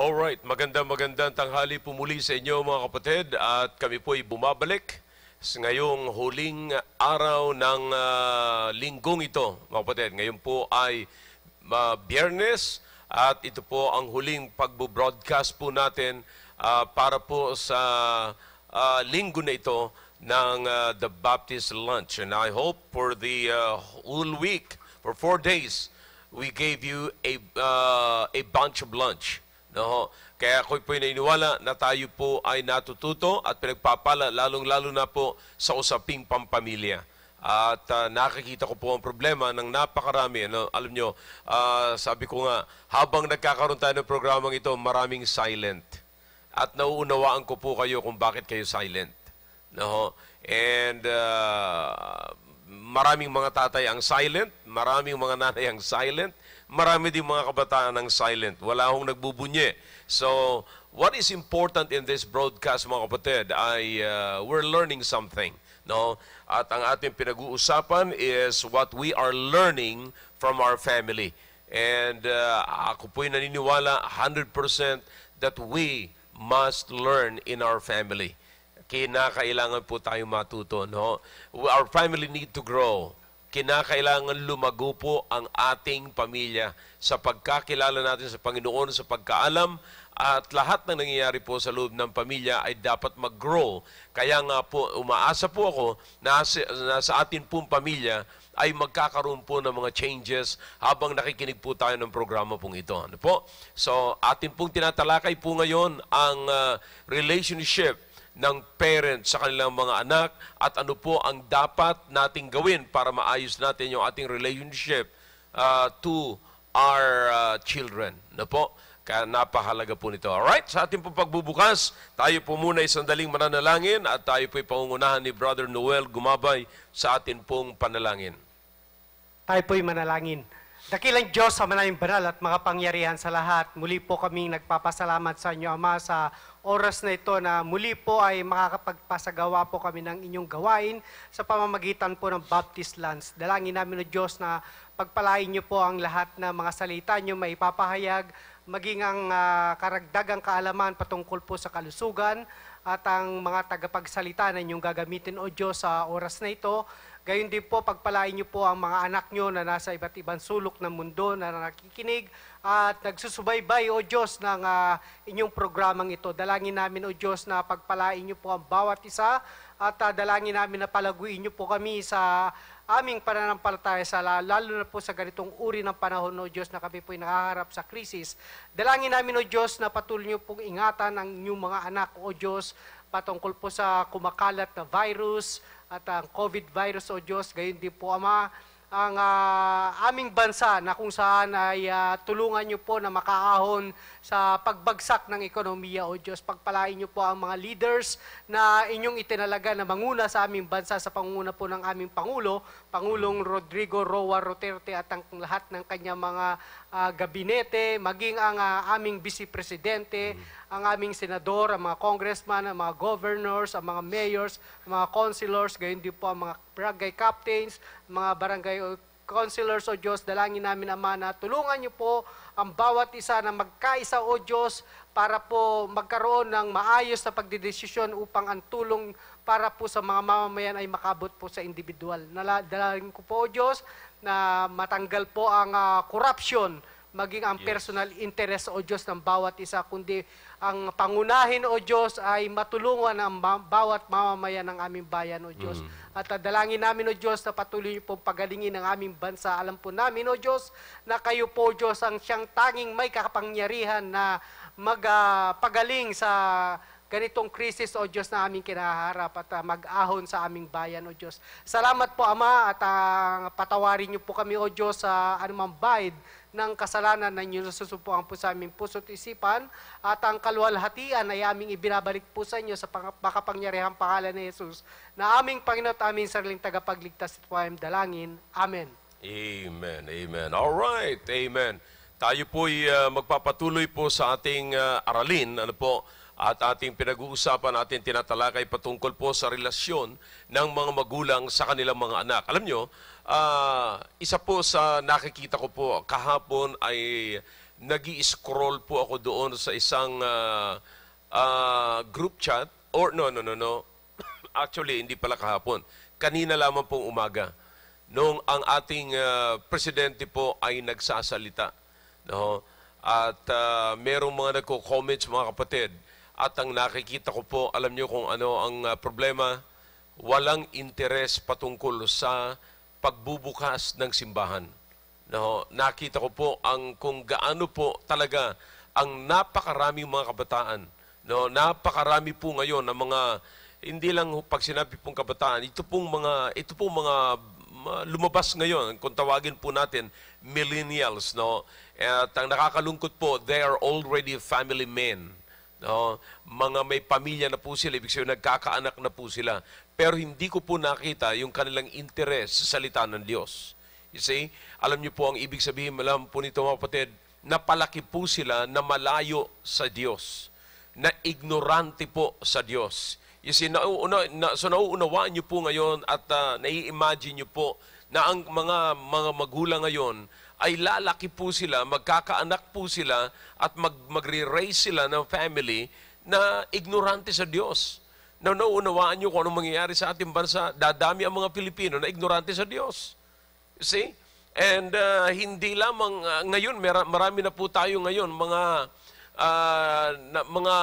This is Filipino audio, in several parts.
All right, magandang magandang tanghali po muli sa inyo mga kapatid at kami po ay bumabalik sa ngayong huling araw ng uh, linggong ito mga kapatid. Ngayon po ay uh, biyernes at ito po ang huling pagbo-broadcast po natin uh, para po sa uh, linggo na ito ng uh, the Baptist Lunch. And I hope for the uh, whole week, for four days, we gave you a, uh, a bunch of lunch. No? Kaya ako po nainiwala na tayo po ay natututo at pinagpapala lalong-lalo na po sa usaping pampamilya. At uh, nakikita ko po ang problema ng napakarami. Ano? Alam nyo, uh, sabi ko nga, habang nagkakaroon tayo ng programang ito, maraming silent. At nauunawaan ko po kayo kung bakit kayo silent. No? And uh, maraming mga tatay ang silent, maraming mga nanay ang silent, marami din mga kabataan ng silent. Wala hong nagbubunye. So, what is important in this broadcast, mga kapatid, ay uh, we're learning something. No? At ang ating pinag-uusapan is what we are learning from our family. And uh, ako po'y naniniwala 100% that we must learn in our family. Kinakailangan po tayo matuto. No? Our family need to grow kinakailangan lumago po ang ating pamilya sa pagkakilala natin sa Panginoon, sa pagkaalam, at lahat ng nangyayari po sa loob ng pamilya ay dapat mag-grow. Kaya nga po, umaasa po ako na sa sa atin pong pamilya ay magkakaroon po ng mga changes habang nakikinig po tayo ng programa pong ito. Ano po? So, atin pong tinatalakay po ngayon ang uh, relationship ng parents sa kanilang mga anak at ano po ang dapat nating gawin para maayos natin yung ating relationship uh, to our uh, children. No po? Kaya napahalaga po nito. Alright, sa ating po pagbubukas, tayo po muna sandaling mananalangin at tayo po pangungunahan ni Brother Noel Gumabay sa ating pong panalangin. Tayo po'y manalangin. Dakilang Diyos sa maraming banal at makapangyarihan sa lahat, muli po kaming nagpapasalamat sa inyo, Ama, sa oras na ito na muli po ay makakapagpasagawa po kami ng inyong gawain sa pamamagitan po ng Baptist Lands. Dalangin namin o Diyos na pagpalain niyo po ang lahat ng mga salita niyo maipapahayag, maging ang uh, karagdagang kaalaman patungkol po sa kalusugan at ang mga tagapagsalita na inyong gagamitin o Diyos sa oras na ito Gayun din po, pagpalain niyo po ang mga anak niyo na nasa iba't ibang sulok ng mundo na nakikinig at nagsusubaybay, O Diyos, ng uh, inyong programang ito. Dalangin namin, O Diyos, na pagpalain niyo po ang bawat isa at uh, dalangin namin na palaguin niyo po kami sa aming pananampalataya sa lalo na po sa ganitong uri ng panahon, O Diyos, na kami po'y nakaharap sa krisis. Dalangin namin, O Diyos, na patuloy niyo pong ingatan ang inyong mga anak, O Diyos, patungkol po sa kumakalat na virus, at ang COVID virus o Diyos, gayon din po Ama, ang uh, aming bansa na kung saan ay uh, tulungan niyo po na makaahon sa pagbagsak ng ekonomiya, O Diyos. Pagpalain niyo po ang mga leaders na inyong itinalaga na manguna sa aming bansa sa panguna po ng aming Pangulo, Pangulong Rodrigo Roa Duterte at ang lahat ng kanya mga uh, gabinete, maging ang uh, aming Vice Presidente, mm. ang aming senador, ang mga congressman, ang mga governors, ang mga mayors, ang mga councilors, gayon din po ang mga barangay captains, mga barangay counselors o Diyos, dalangin namin Ama na tulungan niyo po ang bawat isa na magkaisa o Diyos para po magkaroon ng maayos na pagdidesisyon upang ang tulong para po sa mga mamamayan ay makabot po sa individual. Dalangin ko po o Diyos na matanggal po ang uh, corruption maging ang yes. personal interest o Diyos ng bawat isa, kundi ang pangunahin, O Diyos, ay matulungan ang bawat mamamayan ng aming bayan, O Diyos. Mm. At dalangin namin, O Diyos, na patuloy niyo pong pagalingin ang aming bansa. Alam po namin, O Diyos, na kayo po, Diyos, ang siyang tanging may kapangyarihan na magpagaling uh, sa ganitong krisis, O Diyos, na aming kinaharap at uh, mag-ahon sa aming bayan, O Diyos. Salamat po, Ama, at uh, patawarin niyo po kami, O Diyos, sa uh, anumang bayad ng kasalanan na inyong nasusupuan po sa aming puso't isipan at ang kaluwalhatian ay aming ibinabalik po sa inyo sa makapangyarihang pangalan ni Jesus na aming Panginoon at aming sariling tagapagligtas at wayang dalangin. Amen. Amen. Amen. All right. Amen. Tayo po uh, ah, magpapatuloy po sa ating uh, aralin. Ano po? At ating pinag-uusapan natin tinatalakay patungkol po sa relasyon ng mga magulang sa kanilang mga anak. Alam nyo, uh, isa po sa nakikita ko po kahapon ay nag scroll po ako doon sa isang uh, uh, group chat. Or no, no, no, no. Actually, hindi pala kahapon. Kanina lamang pong umaga nung ang ating uh, presidente po ay nagsasalita. No? At uh, merong mga nagko-comments mga kapatid at ang nakikita ko po, alam niyo kung ano ang ah, problema, walang interes patungkol sa pagbubukas ng simbahan. No, nakita ko po ang kung gaano po talaga ang napakaraming mga kabataan. No, napakarami po ngayon ng mga hindi lang pag sinabi pong kabataan, ito pong mga ito pong mga lumabas ngayon, kung tawagin po natin millennials, no? At ang nakakalungkot po, they are already family men. No, mga may pamilya na po sila, ibig sabihin nagkakaanak na po sila. Pero hindi ko po nakita yung kanilang interes sa salita ng Diyos. You see, alam niyo po ang ibig sabihin, alam po nito mga kapatid, napalaki po sila na malayo sa Diyos, na ignorante po sa Diyos. You see, nauuna, na, so nauunawaan niyo po ngayon at uh, nai-imagine niyo po na ang mga mga magulang ngayon ay lalaki po sila, magkakaanak po sila, at mag, magre-raise sila ng family na ignorante sa Diyos. Na nauunawaan niyo kung anong mangyayari sa ating bansa, dadami ang mga Pilipino na ignorante sa Diyos. You see? And uh, hindi lamang uh, ngayon, marami na po tayo ngayon mga uh, na, mga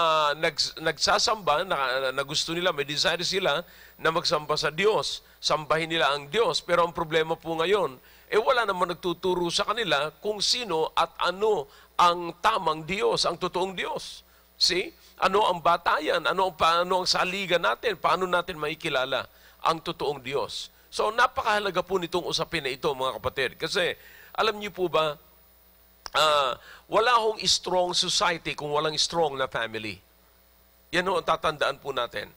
nags, nagsasamba na, na gusto nila, may desire sila na magsamba sa Diyos. Sambahin nila ang Diyos. Pero ang problema po ngayon, eh wala naman nagtuturo sa kanila kung sino at ano ang tamang Diyos, ang totoong Diyos. See? Ano ang batayan? Ano, paano ang saligan natin? Paano natin maikilala ang totoong Diyos? So, napakahalaga po nitong usapin na ito, mga kapatid. Kasi, alam niyo po ba, uh, wala hong strong society kung walang strong na family. Yan ho ang tatandaan po natin.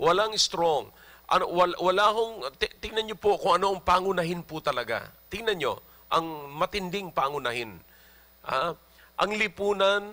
Walang strong ano, wal, wala hong, tingnan nyo po kung ano ang pangunahin po talaga. Tingnan nyo, ang matinding pangunahin. Ha? Ang lipunan,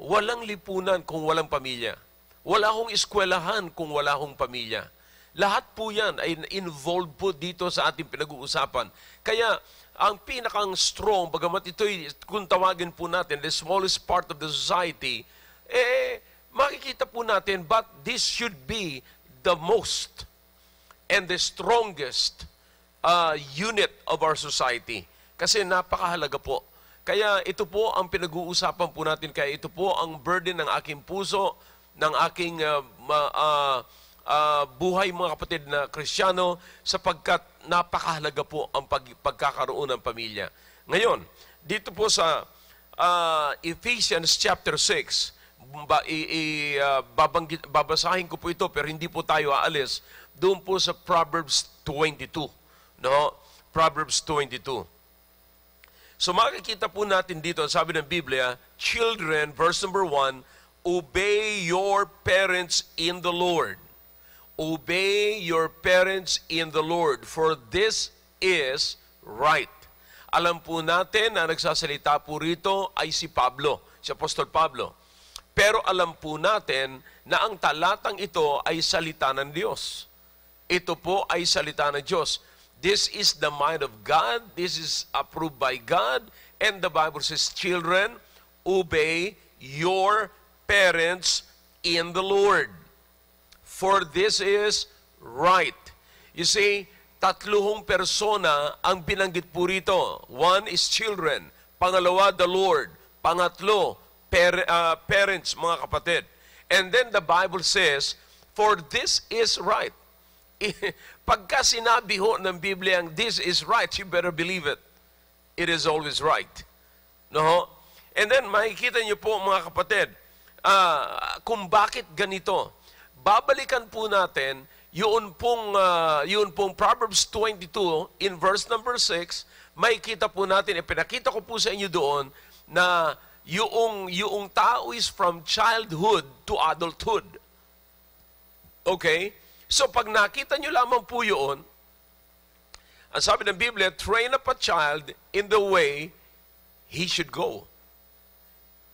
walang lipunan kung walang pamilya. Wala hong eskwelahan kung wala hong pamilya. Lahat po yan ay involved po dito sa ating pinag-uusapan. Kaya, ang pinakang strong, bagamat ito'y, kung tawagin po natin, the smallest part of the society, eh, makikita po natin, but this should be the most and the strongest uh, unit of our society. Kasi napakahalaga po. Kaya ito po ang pinag-uusapan po natin. Kaya ito po ang burden ng aking puso, ng aking uh, uh, uh, buhay mga kapatid na Kristiyano sapagkat napakahalaga po ang pag pagkakaroon ng pamilya. Ngayon, dito po sa uh, Ephesians chapter 6, ba, i, i, uh, babanggit, babasahin ko po ito pero hindi po tayo aalis doon po sa Proverbs 22. No? Proverbs 22. So makikita po natin dito, sabi ng Biblia, Children, verse number 1, Obey your parents in the Lord. Obey your parents in the Lord, for this is right. Alam po natin na nagsasalita po rito ay si Pablo, si Apostol Pablo. Pero alam po natin na ang talatang ito ay salita ng Diyos. Ito po ay salita ng Diyos. This is the mind of God. This is approved by God. And the Bible says, Children, obey your parents in the Lord. For this is right. You see, tatlong persona ang binanggit po rito. One is children. Pangalawa, the Lord. Pangatlo, per, uh, parents, mga kapatid. And then the Bible says, For this is right. pagka sinabi ho ng Biblia ang this is right, you better believe it. It is always right. No And then makikita niyo po mga kapatid, uh, kung bakit ganito. Babalikan po natin yun pong, uh, yun pong Proverbs 22 in verse number 6, makikita po natin, ipinakita ko po sa inyo doon na yung, yung tao is from childhood to adulthood. Okay? So pag nakita nyo lamang po yun, ang sabi ng Biblia, train up a child in the way he should go.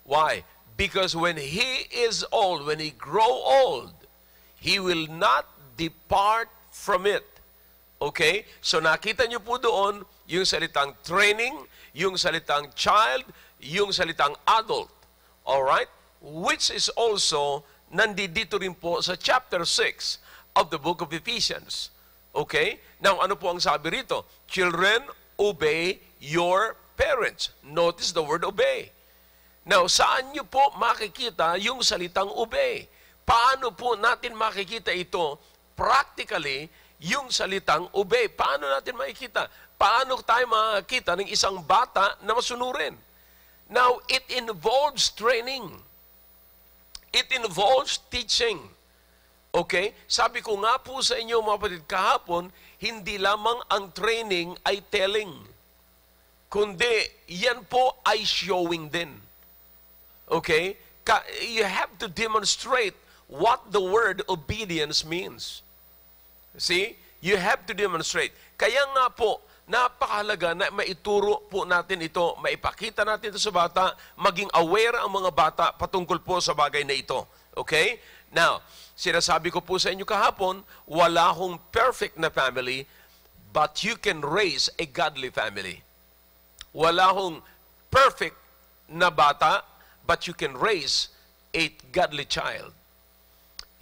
Why? Because when he is old, when he grow old, he will not depart from it. Okay? So nakita nyo po doon yung salitang training, yung salitang child, yung salitang adult. All right? Which is also nandito rin po sa chapter 6 of the book of Ephesians. Okay? Now, ano po ang sabi rito? Children, obey your parents. Notice the word obey. Now, saan nyo po makikita yung salitang obey? Paano po natin makikita ito practically yung salitang obey? Paano natin makikita? Paano tayo makikita ng isang bata na masunurin? Now, it involves training. It involves teaching. Okay? Sabi ko nga po sa inyo mga kapatid kahapon, hindi lamang ang training ay telling. Kundi yan po ay showing din. Okay? Ka you have to demonstrate what the word obedience means. See? You have to demonstrate. Kaya nga po, napakahalaga na maituro po natin ito, maipakita natin ito sa bata, maging aware ang mga bata patungkol po sa bagay na ito. Okay? Now, Sinasabi ko po sa inyo kahapon, wala hong perfect na family, but you can raise a godly family. Wala hong perfect na bata, but you can raise a godly child.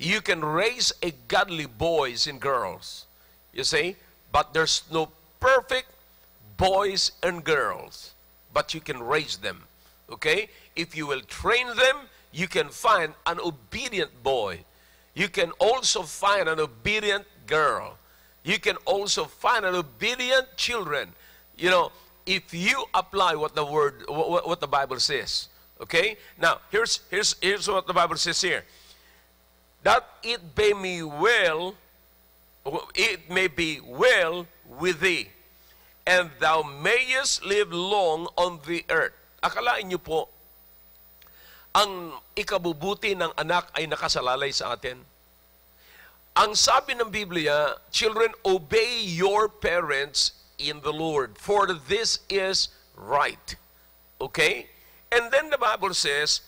You can raise a godly boys and girls. You see? But there's no perfect boys and girls. But you can raise them. Okay? If you will train them, you can find an obedient boy You can also find an obedient girl. You can also find an obedient children. You know, if you apply what the word, what, what the Bible says. Okay? Now, here's, here's, here's what the Bible says here. That it may be well, it may be well with thee, and thou mayest live long on the earth. Akalain niyo po, ang ikabubuti ng anak ay nakasalalay sa atin? Ang sabi ng Biblia, Children, obey your parents in the Lord, for this is right. Okay? And then the Bible says,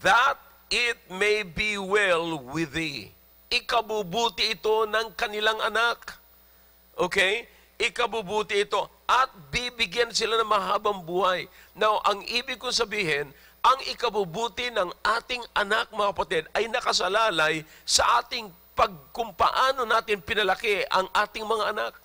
That it may be well with thee. Ikabubuti ito ng kanilang anak. Okay? Ikabubuti ito. At bibigyan sila ng mahabang buhay. Now, ang ibig kong sabihin, ang ikabubuti ng ating anak, mga kapatid, ay nakasalalay sa ating pagkumpaano natin pinalaki ang ating mga anak.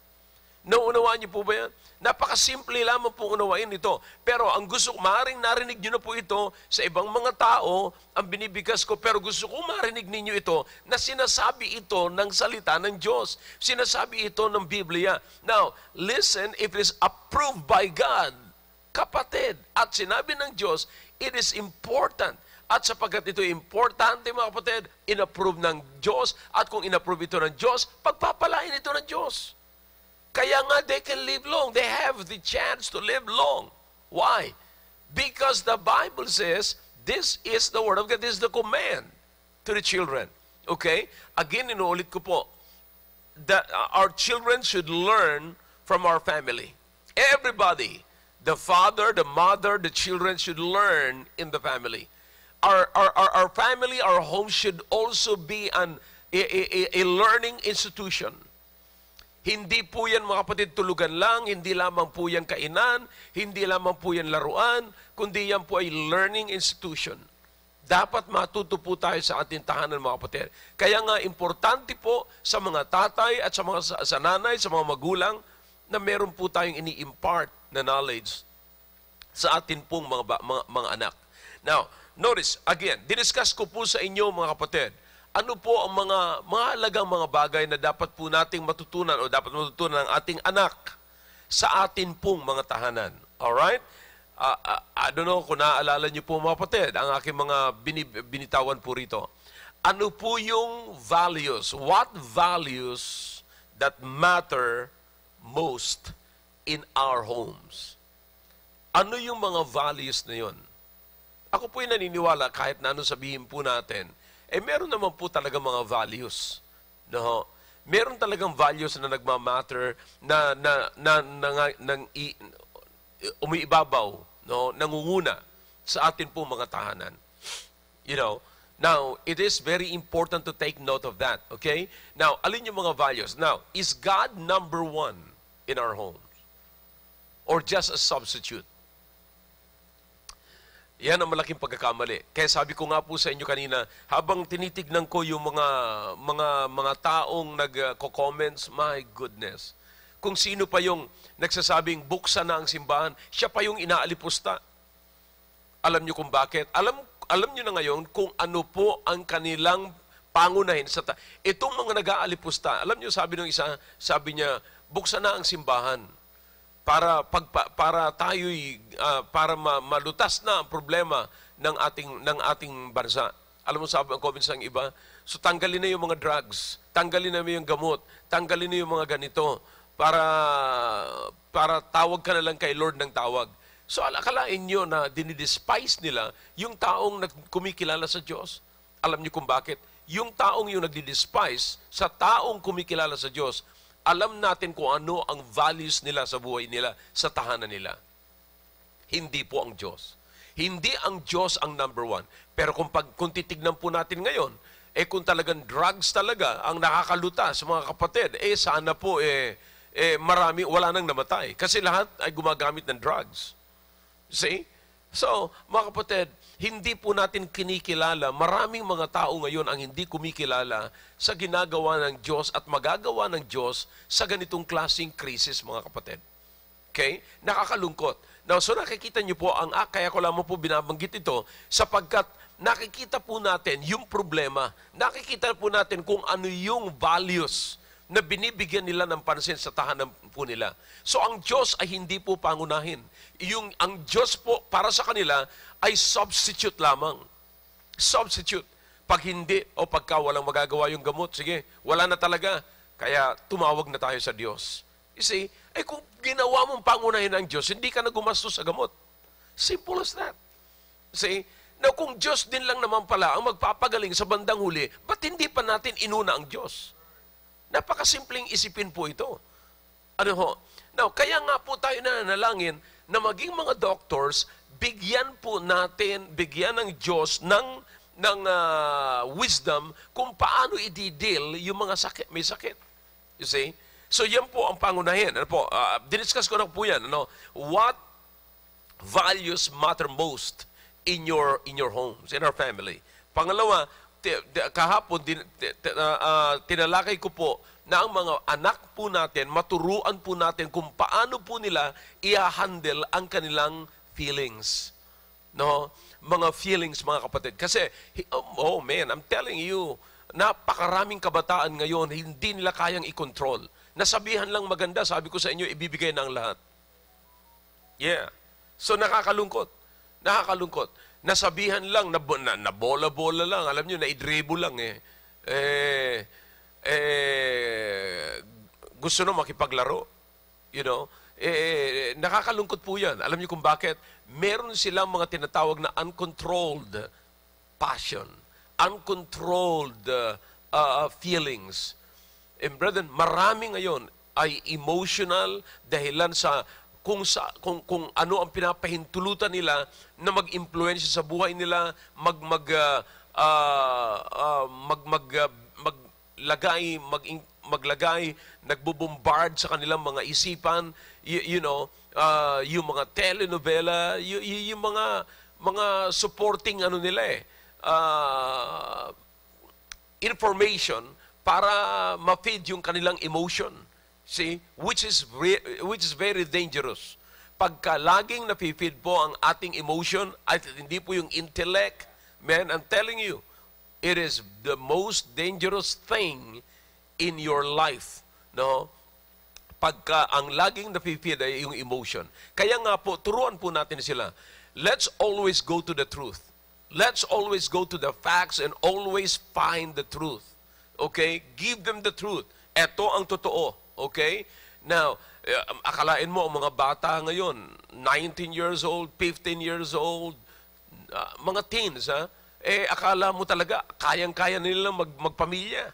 Nauunawaan niyo po ba yan? Napakasimple lamang po unawain ito. Pero ang gusto ko, maaaring narinig niyo na po ito sa ibang mga tao, ang binibigkas ko, pero gusto ko marinig ninyo ito na sinasabi ito ng salita ng Diyos. Sinasabi ito ng Biblia. Now, listen if it is approved by God. Kapatid, at sinabi ng Diyos, It is important. At sapagkat ito importante mga kapatid, inapprove ng Diyos. At kung inapprove ito ng Diyos, pagpapalain ito ng Diyos. Kaya nga they can live long. They have the chance to live long. Why? Because the Bible says, this is the word of God. This is the command to the children. Okay? Again, inuulit ko po, that our children should learn from our family. Everybody The father, the mother, the children should learn in the family. Our, our, our, our family, our home should also be an, a, a, a learning institution. Hindi po yan mga kapatid tulugan lang, hindi lamang po yan kainan, hindi lamang po yan laruan, kundi yan po ay learning institution. Dapat matuto po tayo sa ating tahanan mga kapatid. Kaya nga importante po sa mga tatay at sa mga sa, sa nanay, sa mga magulang na meron po tayong ini-impart na knowledge sa atin pong mga, mga, mga anak. Now, notice, again, diniscuss ko po sa inyo mga kapatid, ano po ang mga mahalagang mga bagay na dapat po nating matutunan o dapat matutunan ng ating anak sa atin pong mga tahanan. Alright? Uh, ah, uh, ah, I don't know kung naaalala niyo po mga kapatid, ang aking mga binib- binitawan po rito. Ano po yung values? What values that matter most in our homes. Ano yung mga values na yun? Ako po po'y naniniwala kahit na ano sabihin po natin, eh meron naman po talaga mga values. No? Meron talagang values na nagmamatter na, na, na, na, na, na, umiibabaw, no? nangunguna sa atin po mga tahanan. You know, now, it is very important to take note of that, okay? Now, alin yung mga values? Now, is God number one in our home? or just a substitute. Yan ang malaking pagkakamali. Kaya sabi ko nga po sa inyo kanina, habang tinitignan ko yung mga mga mga taong nagko-comments, my goodness. Kung sino pa yung nagsasabing buksan na ang simbahan, siya pa yung inaalipusta. Alam niyo kung bakit? Alam alam niyo na ngayon kung ano po ang kanilang pangunahin sa ta- Itong mga nag-aalipusta, alam niyo sabi ng isa, sabi niya, buksan na ang simbahan para pagpa, para tayo uh, ah, para ma, malutas na ang problema ng ating ng ating bansa. Alam mo sabi ang comments ng iba, so tanggalin na yung mga drugs, tanggalin na yung gamot, tanggalin na yung mga ganito para para tawag ka na lang kay Lord ng tawag. So alakalain nyo na dinidespise nila yung taong kumikilala sa Diyos. Alam niyo kung bakit? Yung taong yung nagdi-despise sa taong kumikilala sa Diyos, alam natin kung ano ang values nila sa buhay nila, sa tahanan nila. Hindi po ang Diyos. Hindi ang Diyos ang number one. Pero kung, pag, kung titignan po natin ngayon, eh kung talagang drugs talaga ang nakakaluta sa mga kapatid, eh sana po eh, eh marami, wala nang namatay. Kasi lahat ay gumagamit ng drugs. See? So, mga kapatid, hindi po natin kinikilala. Maraming mga tao ngayon ang hindi kumikilala sa ginagawa ng Diyos at magagawa ng Diyos sa ganitong klasing krisis, mga kapatid. Okay? Nakakalungkot. Now, so nakikita niyo po, ang ah, kaya ko lamang po binabanggit ito sapagkat nakikita po natin yung problema. Nakikita po natin kung ano yung values na binibigyan nila ng pansin sa tahanan po nila. So ang Diyos ay hindi po pangunahin. Yung, ang Diyos po para sa kanila ay substitute lamang. Substitute. Pag hindi o pagka walang magagawa yung gamot, sige, wala na talaga. Kaya tumawag na tayo sa Diyos. You see, eh kung ginawa mong pangunahin ang Diyos, hindi ka na gumastos sa gamot. Simple as that. See, na kung Diyos din lang naman pala ang magpapagaling sa bandang huli, ba't hindi pa natin inuna ang Diyos? Napakasimpleng isipin po ito. Ano ho? Now, kaya nga po tayo na nalangin na maging mga doctors, bigyan po natin, bigyan ng Diyos ng ng uh, wisdom kung paano i-deal yung mga sakit, may sakit. You see? So yan po ang pangunahin. Ano po? Uh, diniscuss ko na po yan. Ano? What values matter most in your in your homes, in our family? Pangalawa, kahapon din, uh, tinalakay ko po na ang mga anak po natin, maturuan po natin kung paano po nila i-handle ang kanilang feelings. No? Mga feelings, mga kapatid. Kasi, oh, oh man, I'm telling you, napakaraming kabataan ngayon, hindi nila kayang i-control. Nasabihan lang maganda, sabi ko sa inyo, ibibigay na ang lahat. Yeah. So, nakakalungkot. Nakakalungkot nasabihan lang, na, na, na bola-bola lang, alam nyo, naidribo lang eh. Eh, eh, gusto na makipaglaro. You know? Eh, eh, nakakalungkot po yan. Alam niyo kung bakit? Meron silang mga tinatawag na uncontrolled passion, uncontrolled uh, uh, feelings. And brethren, marami ngayon ay emotional dahilan sa kung, sa, kung, kung ano ang pinapahintulutan nila na mag-impluensya sa buhay nila, mag, mag, uh, uh, uh, mag, mag, uh, maglagay, mag, maglagay, nagbobombard sa kanilang mga isipan, you, you know, uh, yung mga telenovela, y- y- yung mga, mga supporting ano nila eh, uh, information para ma-feed yung kanilang emotion. See, which is, which is very dangerous. Pagka laging napipid po ang ating emotion at hindi po yung intellect, man, I'm telling you, it is the most dangerous thing in your life. No? Pagka ang laging napipid ay yung emotion. Kaya nga po, turuan po natin sila. Let's always go to the truth. Let's always go to the facts and always find the truth. Okay? Give them the truth. Ito ang totoo. Okay? Now, eh, um, akalain mo ang mga bata ngayon, 19 years old, 15 years old, uh, mga teens, ha? eh akala mo talaga kayang-kaya nila mag, magpamilya.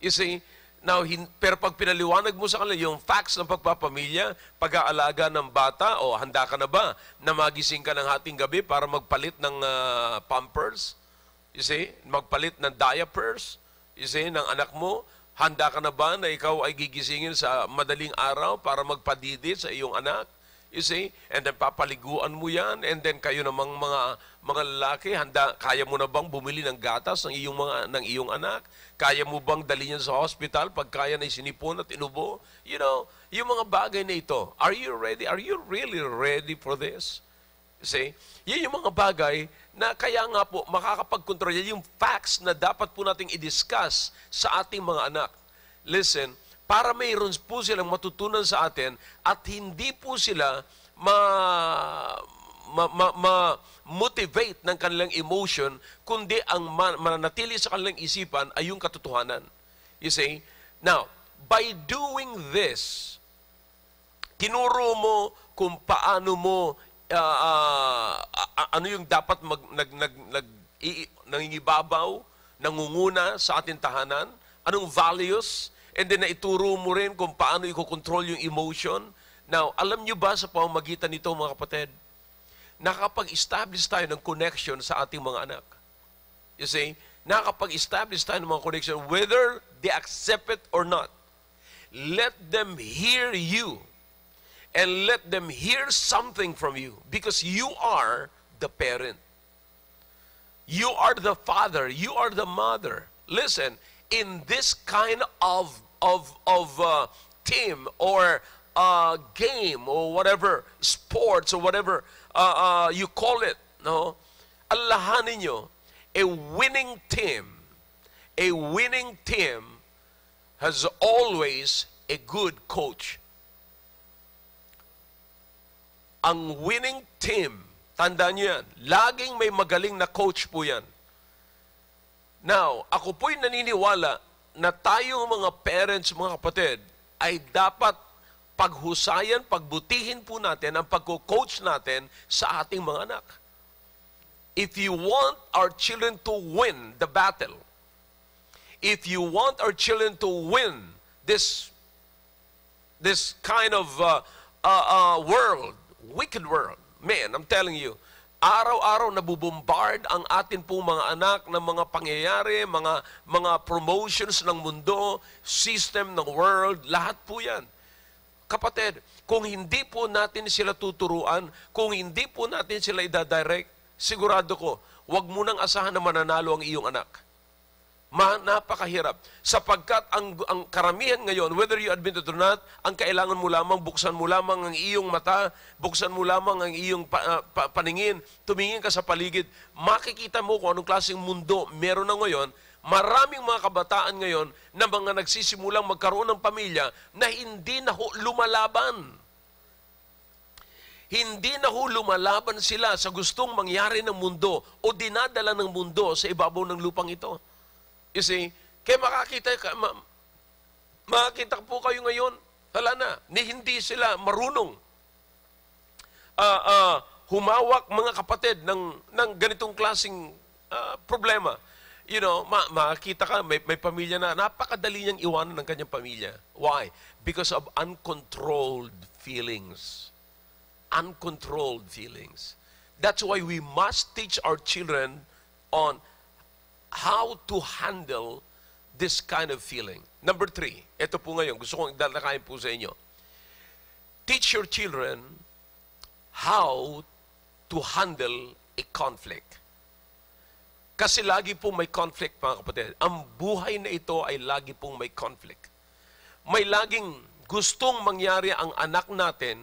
You see? Now, hin, pero pag pinaliwanag mo sa kanila yung facts ng pagpapamilya, pag-aalaga ng bata, o oh, handa ka na ba na magising ka ng hating gabi para magpalit ng uh, pampers? You see? Magpalit ng diapers? You see? Ng anak mo? Handa ka na ba na ikaw ay gigisingin sa madaling araw para magpadidi sa iyong anak? You see? And then papaliguan mo yan. And then kayo namang mga, mga lalaki, handa, kaya mo na bang bumili ng gatas ng iyong, mga, ng iyong anak? Kaya mo bang dalhin yan sa hospital pag kaya na isinipon at inubo? You know, yung mga bagay na ito, are you ready? Are you really ready for this? See? Yan yung mga bagay na kaya nga po makakapag-control. Yan yung facts na dapat po nating i-discuss sa ating mga anak. Listen, para mayroon po silang matutunan sa atin at hindi po sila ma ma-motivate ma, ma, ng kanilang emotion, kundi ang man, mananatili sa kanilang isipan ay yung katotohanan. You see? Now, by doing this, tinuro mo kung paano mo uh, uh, ano yung dapat mag, nag, nag, nag, i, nangingibabaw, nangunguna sa ating tahanan, anong values, and then naituro mo rin kung paano i-control yung emotion. Now, alam nyo ba sa pamamagitan nito mga kapatid, nakapag-establish tayo ng connection sa ating mga anak. You see? Nakapag-establish tayo ng mga connection whether they accept it or not. Let them hear you and let them hear something from you because you are the parent. You are the father. You are the mother. Listen, in this kind of, of, of uh, team or uh, game or whatever, sports or whatever uh, uh you call it, no? Alahanin a winning team, a winning team has always a good coach. ang winning team, tandaan nyo yan, laging may magaling na coach po yan. Now, ako po'y naniniwala na tayong mga parents, mga kapatid, ay dapat paghusayan, pagbutihin po natin ang pagko-coach natin sa ating mga anak. If you want our children to win the battle, if you want our children to win this this kind of uh, uh, uh, world, wicked world. Man, I'm telling you, araw-araw nabubombard ang atin po mga anak ng mga pangyayari, mga, mga promotions ng mundo, system ng world, lahat po yan. Kapatid, kung hindi po natin sila tuturuan, kung hindi po natin sila idadirect, sigurado ko, wag mo nang asahan na mananalo ang iyong anak. Ma, napakahirap. Sapagkat ang, ang karamihan ngayon, whether you admit it or not, ang kailangan mo lamang, buksan mo lamang ang iyong mata, buksan mo lamang ang iyong pa, ah, pa, paningin, tumingin ka sa paligid, makikita mo kung anong klaseng mundo meron na ngayon. Maraming mga kabataan ngayon na mga nagsisimulang magkaroon ng pamilya na hindi na lumalaban. Hindi na ho lumalaban sila sa gustong mangyari ng mundo o dinadala ng mundo sa ibabaw ng lupang ito. You see? Kaya makakita, ma, makakita po kayo ngayon, hala na, ni hindi sila marunong uh, uh, humawak mga kapatid ng, ng ganitong klaseng uh, problema. You know, ma makakita ka, may, may pamilya na, napakadali niyang iwanan ng kanyang pamilya. Why? Because of uncontrolled feelings. Uncontrolled feelings. That's why we must teach our children on how to handle this kind of feeling. Number three, ito po ngayon, gusto kong dalakayin po sa inyo. Teach your children how to handle a conflict. Kasi lagi po may conflict, mga kapatid. Ang buhay na ito ay lagi pong may conflict. May laging gustong mangyari ang anak natin,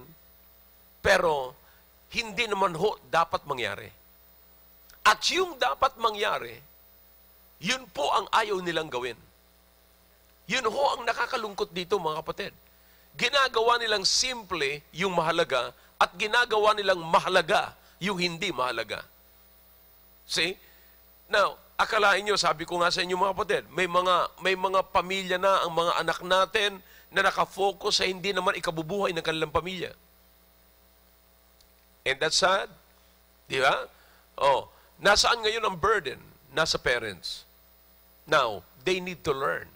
pero hindi naman ho dapat mangyari. At yung dapat mangyari, yun po ang ayaw nilang gawin. Yun ho ang nakakalungkot dito mga kapatid. Ginagawa nilang simple yung mahalaga at ginagawa nilang mahalaga yung hindi mahalaga. See? Now, akalain nyo, sabi ko nga sa inyo mga kapatid, may mga, may mga pamilya na ang mga anak natin na nakafocus sa hindi naman ikabubuhay ng kanilang pamilya. And that's sad. Di ba? Oh, nasaan ngayon ang burden? Nasa parents. Now, they need to learn.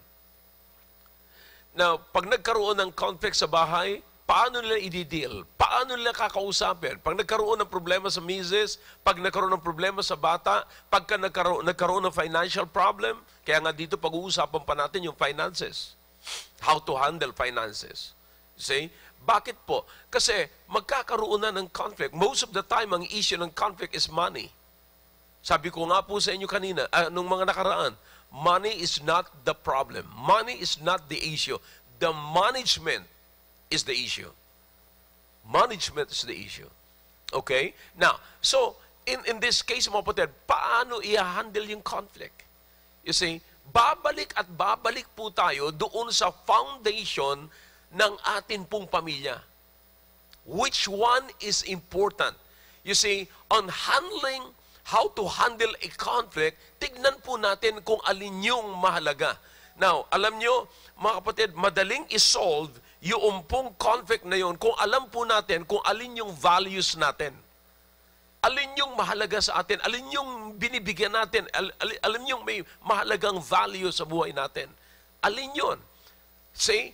Now, pag nagkaroon ng conflict sa bahay, paano nila i-deal? Paano nila kakausapin? Pag nagkaroon ng problema sa misis, pag nagkaroon ng problema sa bata, pag nagkaroon, nagkaroon ng financial problem, kaya nga dito pag-uusapan pa natin yung finances. How to handle finances. See? Bakit po? Kasi magkakaroon na ng conflict. Most of the time, ang issue ng conflict is money. Sabi ko nga po sa inyo kanina, uh, nung mga nakaraan, money is not the problem. Money is not the issue. The management is the issue. Management is the issue. Okay? Now, so, in, in this case, mga kapatid, paano i-handle yung conflict? You see, babalik at babalik po tayo doon sa foundation ng atin pong pamilya. Which one is important? You see, on handling how to handle a conflict, tignan po natin kung alin yung mahalaga. Now, alam nyo, mga kapatid, madaling isolve yung pong conflict na yun kung alam po natin kung alin yung values natin. Alin yung mahalaga sa atin, alin yung binibigyan natin, al, al, alin yung may mahalagang value sa buhay natin. Alin yun? See?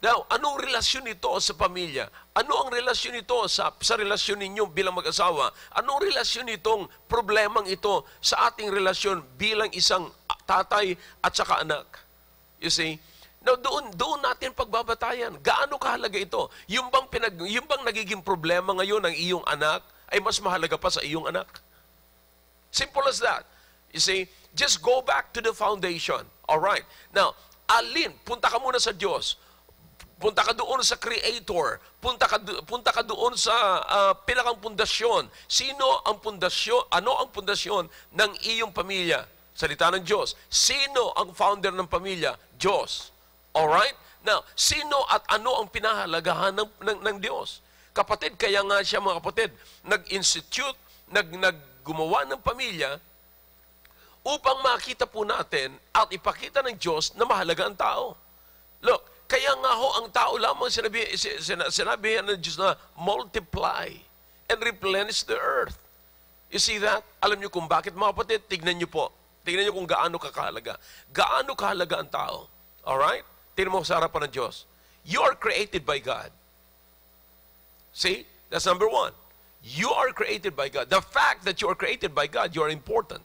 Now, anong relasyon ito sa pamilya? Ano ang relasyon ito sa, sa relasyon ninyo bilang mag-asawa? Anong relasyon nitong problemang ito sa ating relasyon bilang isang tatay at saka anak? You see? Now, doon, doon natin pagbabatayan. Gaano kahalaga ito? Yung bang, pinag, yung bang nagiging problema ngayon ng iyong anak ay mas mahalaga pa sa iyong anak? Simple as that. You see? Just go back to the foundation. All right. Now, alin? Punta ka muna sa Diyos Punta ka doon sa creator, punta ka do, punta ka doon sa uh, ah, pinakang pundasyon. Sino ang pundasyon? Ano ang pundasyon ng iyong pamilya? Salita ng Diyos. Sino ang founder ng pamilya? Diyos. All right? Now, sino at ano ang pinahalagahan ng, ng, ng Diyos? Kapatid, kaya nga siya mga kapatid, nag-institute, nag, nag gumawa ng pamilya upang makita po natin at ipakita ng Diyos na mahalaga ang tao. Look, kaya nga ho, ang tao lamang sinabi, sinabi ng Diyos na multiply and replenish the earth. You see that? Alam niyo kung bakit, mga kapatid? Tignan niyo po. Tignan niyo kung gaano kakahalaga. Gaano kahalaga ang tao. Alright? Tignan mo sa harapan ng Diyos. You are created by God. See? That's number one. You are created by God. The fact that you are created by God, you are important.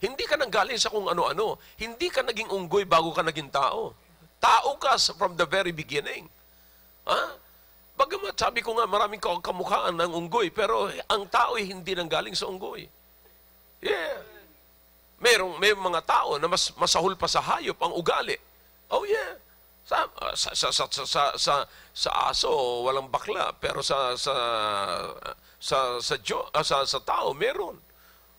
Hindi ka nanggaling sa kung ano-ano. Hindi ka naging unggoy bago ka naging tao. Tao ka from the very beginning. Ha? Bagamat sabi ko nga maraming kamukhaan ng unggoy, pero ang tao ay hindi nang galing sa unggoy. Yeah. Merong, may mga tao na mas masahol pa sa hayop ang ugali. Oh yeah. Sa, sa, sa, sa, sa, sa, sa, aso, walang bakla, pero sa, sa, sa, sa, sa, ah, sa, sa tao, meron.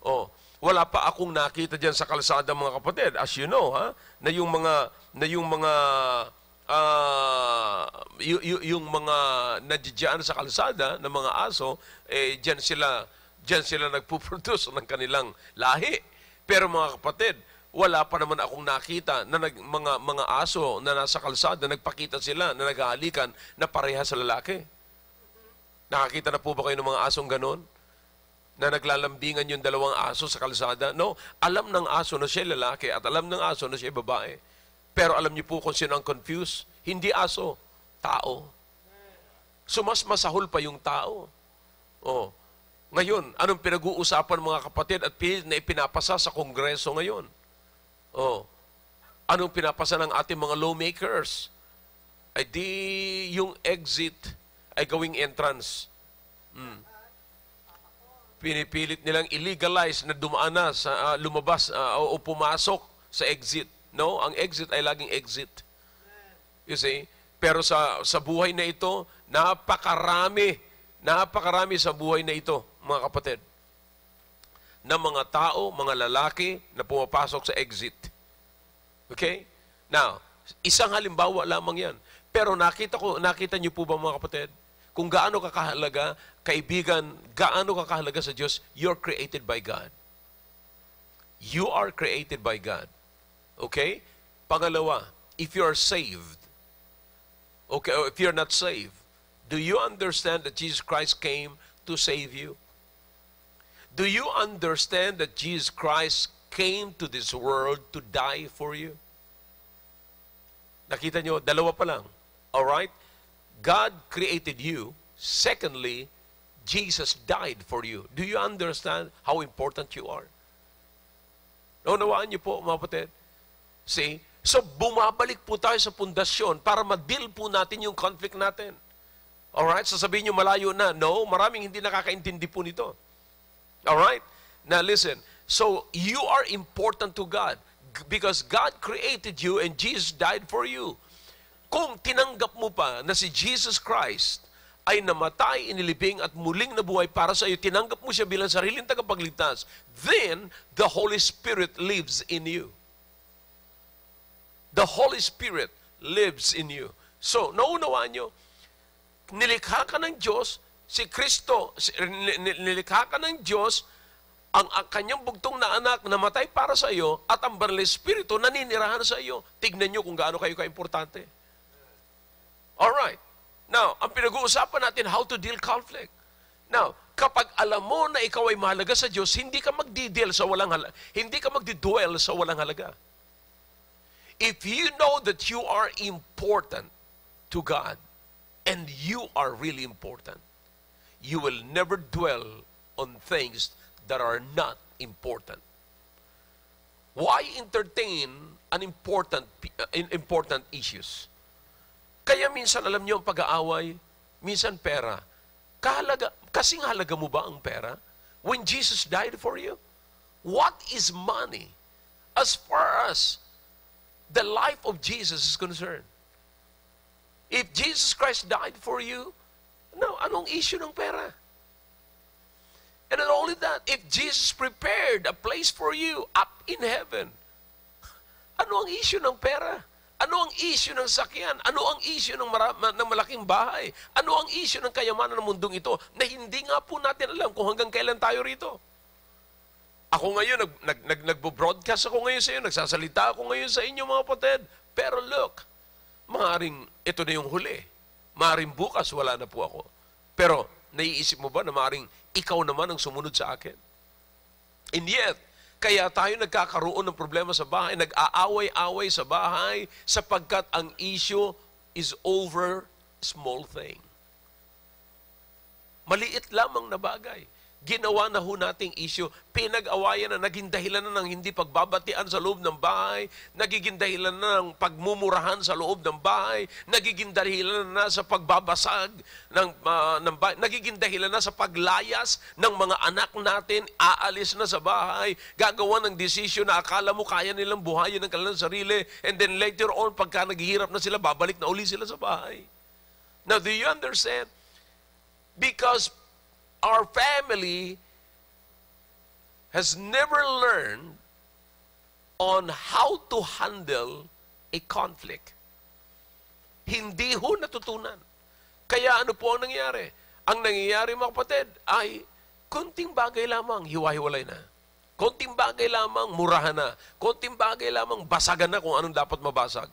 Oh, wala pa akong nakita diyan sa kalsada mga kapatid, as you know, ha, na yung mga na yung mga uh, ah, y- yung mga nadidiyaan sa kalsada ng mga aso, eh, diyan sila, diyan sila nagpo-produce ng kanilang lahi. Pero mga kapatid, wala pa naman akong nakita na nag, mga, mga aso na nasa kalsada, nagpakita sila na nag-aalikan na pareha sa lalaki. Nakakita na po ba kayo ng mga asong ganon? na naglalambingan yung dalawang aso sa kalsada. No, alam ng aso na siya lalaki at alam ng aso na siya babae. Pero alam niyo po kung sino ang confused? Hindi aso, tao. So mas masahol pa yung tao. Oh. Ngayon, anong pinag-uusapan mga kapatid at na ipinapasa sa Kongreso ngayon? Oh. Anong pinapasa ng ating mga lawmakers? Ay di yung exit ay gawing entrance. Hmm. Pinipilit nilang illegalize na dumaan na, sa, uh, lumabas uh, o pumasok sa exit. No, ang exit ay laging exit. You see? Pero sa, sa buhay na ito, napakarami, napakarami sa buhay na ito, mga kapatid, na mga tao, mga lalaki na pumapasok sa exit. Okay? Now, isang halimbawa lamang yan. Pero nakita ko, nakita niyo po ba mga kapatid? Kung gaano kakahalaga, kaibigan, gaano kakahalaga sa Diyos, you're created by God. You are created by God. Okay? Pangalawa, if you are saved, okay, or if you're not saved, do you understand that Jesus Christ came to save you? Do you understand that Jesus Christ came to this world to die for you? Nakita nyo, dalawa pa lang. Alright? God created you. Secondly, Jesus died for you. Do you understand how important you are? Naunawaan niyo po, mga patid? See? So bumabalik po tayo sa pundasyon para ma-deal po natin yung conflict natin. Alright? Sasabihin nyo malayo na. No, maraming hindi nakakaintindi po nito. Alright? Now listen, so you are important to God because God created you and Jesus died for you. Kung tinanggap mo pa na si Jesus Christ ay namatay, inilibing at muling nabuhay para sa iyo, tinanggap mo siya bilang sariling tagapagligtas, then the Holy Spirit lives in you. The Holy Spirit lives in you. So, naunawaan nyo, nilikha ka ng Diyos, si Kristo, nilikha ka ng Diyos, ang, ang kanyang bugtong na anak namatay para sa iyo at ang Banal Espiritu naninirahan sa iyo. Tignan nyo kung gaano kayo kaimportante. Alright. Now, ang pinag-uusapan natin, how to deal conflict. Now, kapag alam mo na ikaw ay mahalaga sa Diyos, hindi ka magdideal sa walang halaga. Hindi ka magdiduel sa walang halaga. If you know that you are important to God and you are really important, you will never dwell on things that are not important. Why entertain an important uh, important issues? Kaya minsan alam niyo ang pag-aaway, minsan pera. Kahalaga, kasing halaga mo ba ang pera? When Jesus died for you, what is money? As far as the life of Jesus is concerned. If Jesus Christ died for you, no, anong issue ng pera? And not only that, if Jesus prepared a place for you up in heaven, ano ang issue ng pera? Ano ang issue ng sakyan? Ano ang issue ng, mara- ng malaking bahay? Ano ang issue ng kayamanan ng mundong ito na hindi nga po natin alam kung hanggang kailan tayo rito? Ako ngayon, nag, nag, nag, nagbo-broadcast ako ngayon sa inyo, nagsasalita ako ngayon sa inyo mga patid. Pero look, maaring ito na yung huli. Maaring bukas wala na po ako. Pero naiisip mo ba na maaring ikaw naman ang sumunod sa akin? And yet, kaya tayo nagkakaroon ng problema sa bahay, nag-aaway-away sa bahay sapagkat ang issue is over small thing. Maliit lamang na bagay. Ginawa na ho nating issue. Pinag-awayan na naging dahilan na ng hindi pagbabatian sa loob ng bahay, nagiging dahilan na ng pagmumurahan sa loob ng bahay, nagiging dahilan na sa pagbabasag ng, uh, ng bahay, nagiging dahilan na sa paglayas ng mga anak natin, aalis na sa bahay, gagawa ng desisyon na akala mo kaya nilang buhayin ang kanilang sarili, and then later on, pagka naghihirap na sila, babalik na uli sila sa bahay. Now, do you understand? Because our family has never learned on how to handle a conflict. Hindi ho natutunan. Kaya ano po ang nangyari? Ang nangyayari mga kapatid ay konting bagay lamang hiwa-hiwalay na. Konting bagay lamang murahan na. Konting bagay lamang basagan na kung anong dapat mabasag.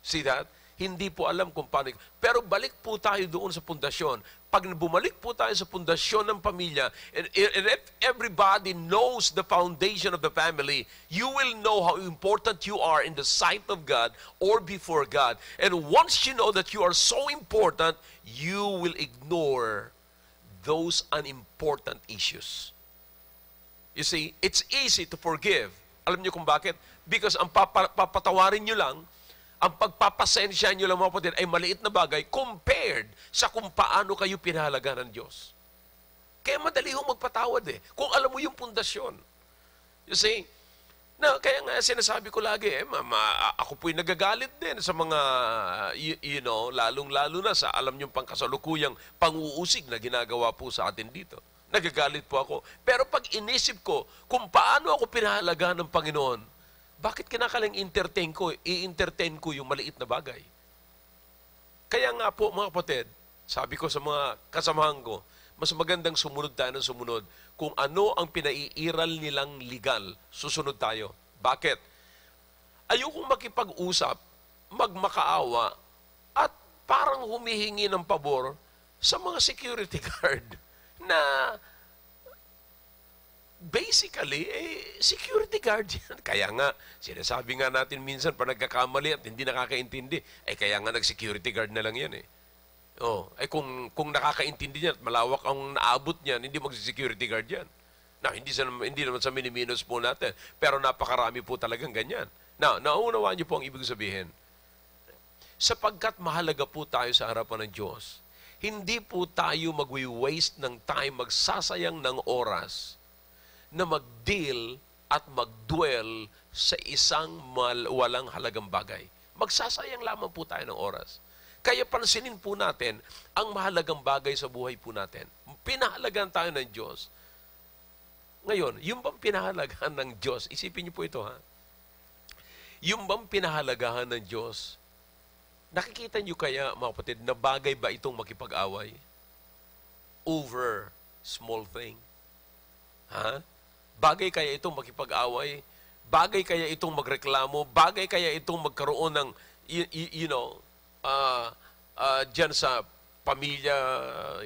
See that? hindi po alam kung paano. Pero balik po tayo doon sa pundasyon. Pag bumalik po tayo sa pundasyon ng pamilya, and, if everybody knows the foundation of the family, you will know how important you are in the sight of God or before God. And once you know that you are so important, you will ignore those unimportant issues. You see, it's easy to forgive. Alam niyo kung bakit? Because ang papatawarin niyo lang, ang pagpapasensya nyo lang mga kapatid ay maliit na bagay compared sa kung paano kayo pinahalaga ng Diyos. Kaya madali hong magpatawad eh. Kung alam mo yung pundasyon. You see? No, kaya nga sinasabi ko lagi, eh, mama, ako po'y nagagalit din sa mga, you, you know, lalong-lalo na sa alam yung pangkasalukuyang panguusig na ginagawa po sa atin dito. Nagagalit po ako. Pero pag inisip ko kung paano ako pinahalaga ng Panginoon, bakit kinakalang entertain ko, i-entertain ko yung maliit na bagay? Kaya nga po mga kapatid, sabi ko sa mga kasamahan ko, mas magandang sumunod tayo ng sumunod. Kung ano ang pinaiiral nilang legal, susunod tayo. Bakit? Ayokong makipag-usap, magmakaawa, at parang humihingi ng pabor sa mga security guard na basically, eh, security guard yan. Kaya nga, sinasabi nga natin minsan pa nagkakamali at hindi nakakaintindi, eh kaya nga nag-security guard na lang yan eh. Oh, eh kung, kung nakakaintindi niya at malawak ang naabot niya, hindi mag-security guard yan. Na, hindi, sa, hindi naman sa miniminus po natin. Pero napakarami po talagang ganyan. Na, naunawa niyo po ang ibig sabihin. Sapagkat mahalaga po tayo sa harapan ng Diyos, hindi po tayo magwi-waste ng time, magsasayang ng oras na mag-deal at mag-dwell sa isang mal- walang halagang bagay. Magsasayang lamang po tayo ng oras. Kaya pansinin po natin ang mahalagang bagay sa buhay po natin. Pinahalagan tayo ng Diyos. Ngayon, yung bang pinahalagahan ng Diyos, isipin niyo po ito ha, yung bang pinahalagahan ng Diyos, nakikita niyo kaya, mga kapatid, na bagay ba itong makipag-away? Over small thing? Ha? Bagay kaya itong makipag-away? Bagay kaya itong magreklamo? Bagay kaya itong magkaroon ng, you, you know, uh, uh, dyan sa pamilya,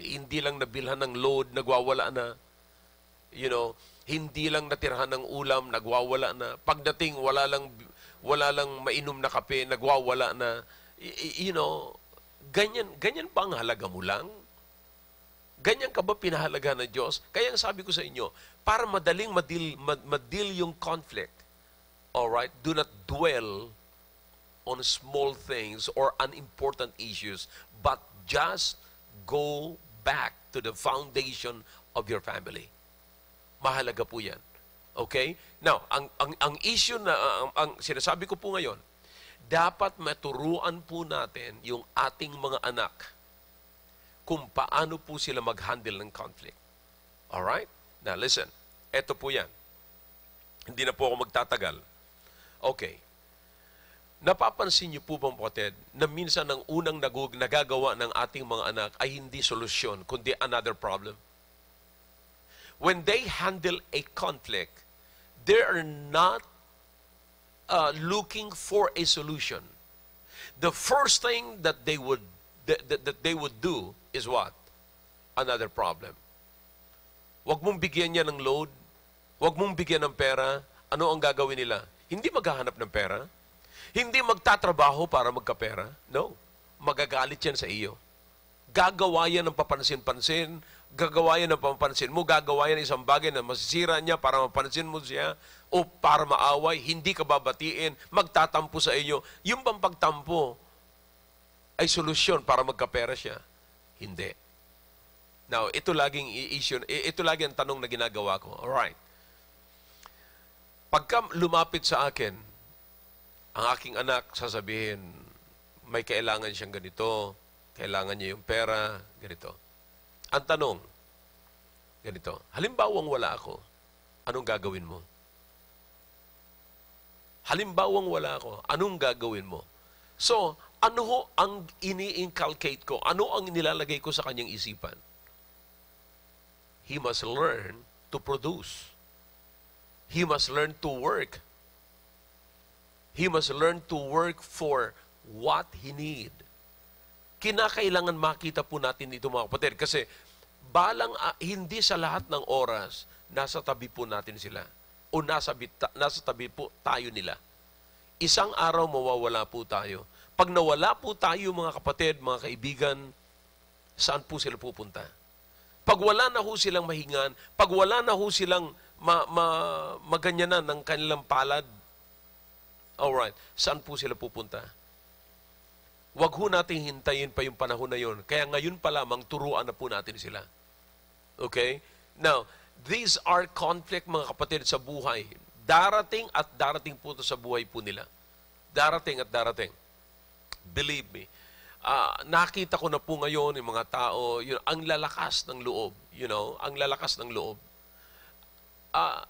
hindi lang nabilhan ng load, nagwawala na. You know, hindi lang natirhan ng ulam, nagwawala na. Pagdating, wala lang, wala lang mainom na kape, nagwawala na. You know, ganyan, ganyan ba ang halaga mo lang? Ganyan ka ba pinahalaga ng Diyos? Kaya ang sabi ko sa inyo, para madaling madil, mad, madil yung conflict, all right, do not dwell on small things or unimportant issues, but just go back to the foundation of your family. Mahalaga po yan. Okay? Now, ang, ang, ang issue na, ang, ang sinasabi ko po ngayon, dapat maturuan po natin yung ating mga anak kung paano po sila mag-handle ng conflict. Alright? Now listen, eto po yan. Hindi na po ako magtatagal. Okay. Napapansin niyo po bang kapatid na minsan ang unang nagug nagagawa ng ating mga anak ay hindi solusyon, kundi another problem? When they handle a conflict, they are not uh, looking for a solution. The first thing that they would that, that, that they would do is what? Another problem. Huwag mong bigyan niya ng load. Huwag mong bigyan ng pera. Ano ang gagawin nila? Hindi maghahanap ng pera. Hindi magtatrabaho para magkapera. No. Magagalit yan sa iyo. Gagawa yan ng papansin-pansin. Gagawa yan ng pampansin mo. Gagawa yan isang bagay na masisira niya para mapansin mo siya o para maaway. Hindi ka babatiin. Magtatampo sa iyo. Yung pang pagtampo ay solusyon para magkapera siya. Hindi. Now, ito laging issue, ito lagi ang tanong na ginagawa ko. All right. Pagka lumapit sa akin, ang aking anak sasabihin, may kailangan siyang ganito, kailangan niya yung pera, ganito. Ang tanong, ganito, halimbawang wala ako, anong gagawin mo? Halimbawang wala ako, anong gagawin mo? So, ano ho ang ini-inculcate ko? Ano ang nilalagay ko sa kanyang isipan? He must learn to produce. He must learn to work. He must learn to work for what he need. Kinakailangan makita po natin ito mga kapatid kasi balang ah, hindi sa lahat ng oras nasa tabi po natin sila o nasa, nasa tabi po tayo nila. Isang araw mawawala po tayo pag nawala po tayo mga kapatid, mga kaibigan, saan po sila pupunta? Pag wala na ho silang mahingan, pag wala na ho silang ma, ma, maganyanan ng kanilang palad, alright, saan po sila pupunta? Huwag ho natin hintayin pa yung panahon na yun. Kaya ngayon pa lamang, turuan na po natin sila. Okay? Now, these are conflict mga kapatid sa buhay. Darating at darating po ito sa buhay po nila. Darating at darating. Believe me. Uh, nakita ko na po ngayon yung mga tao, yun, ang lalakas ng loob. You know, ang lalakas ng loob. Uh,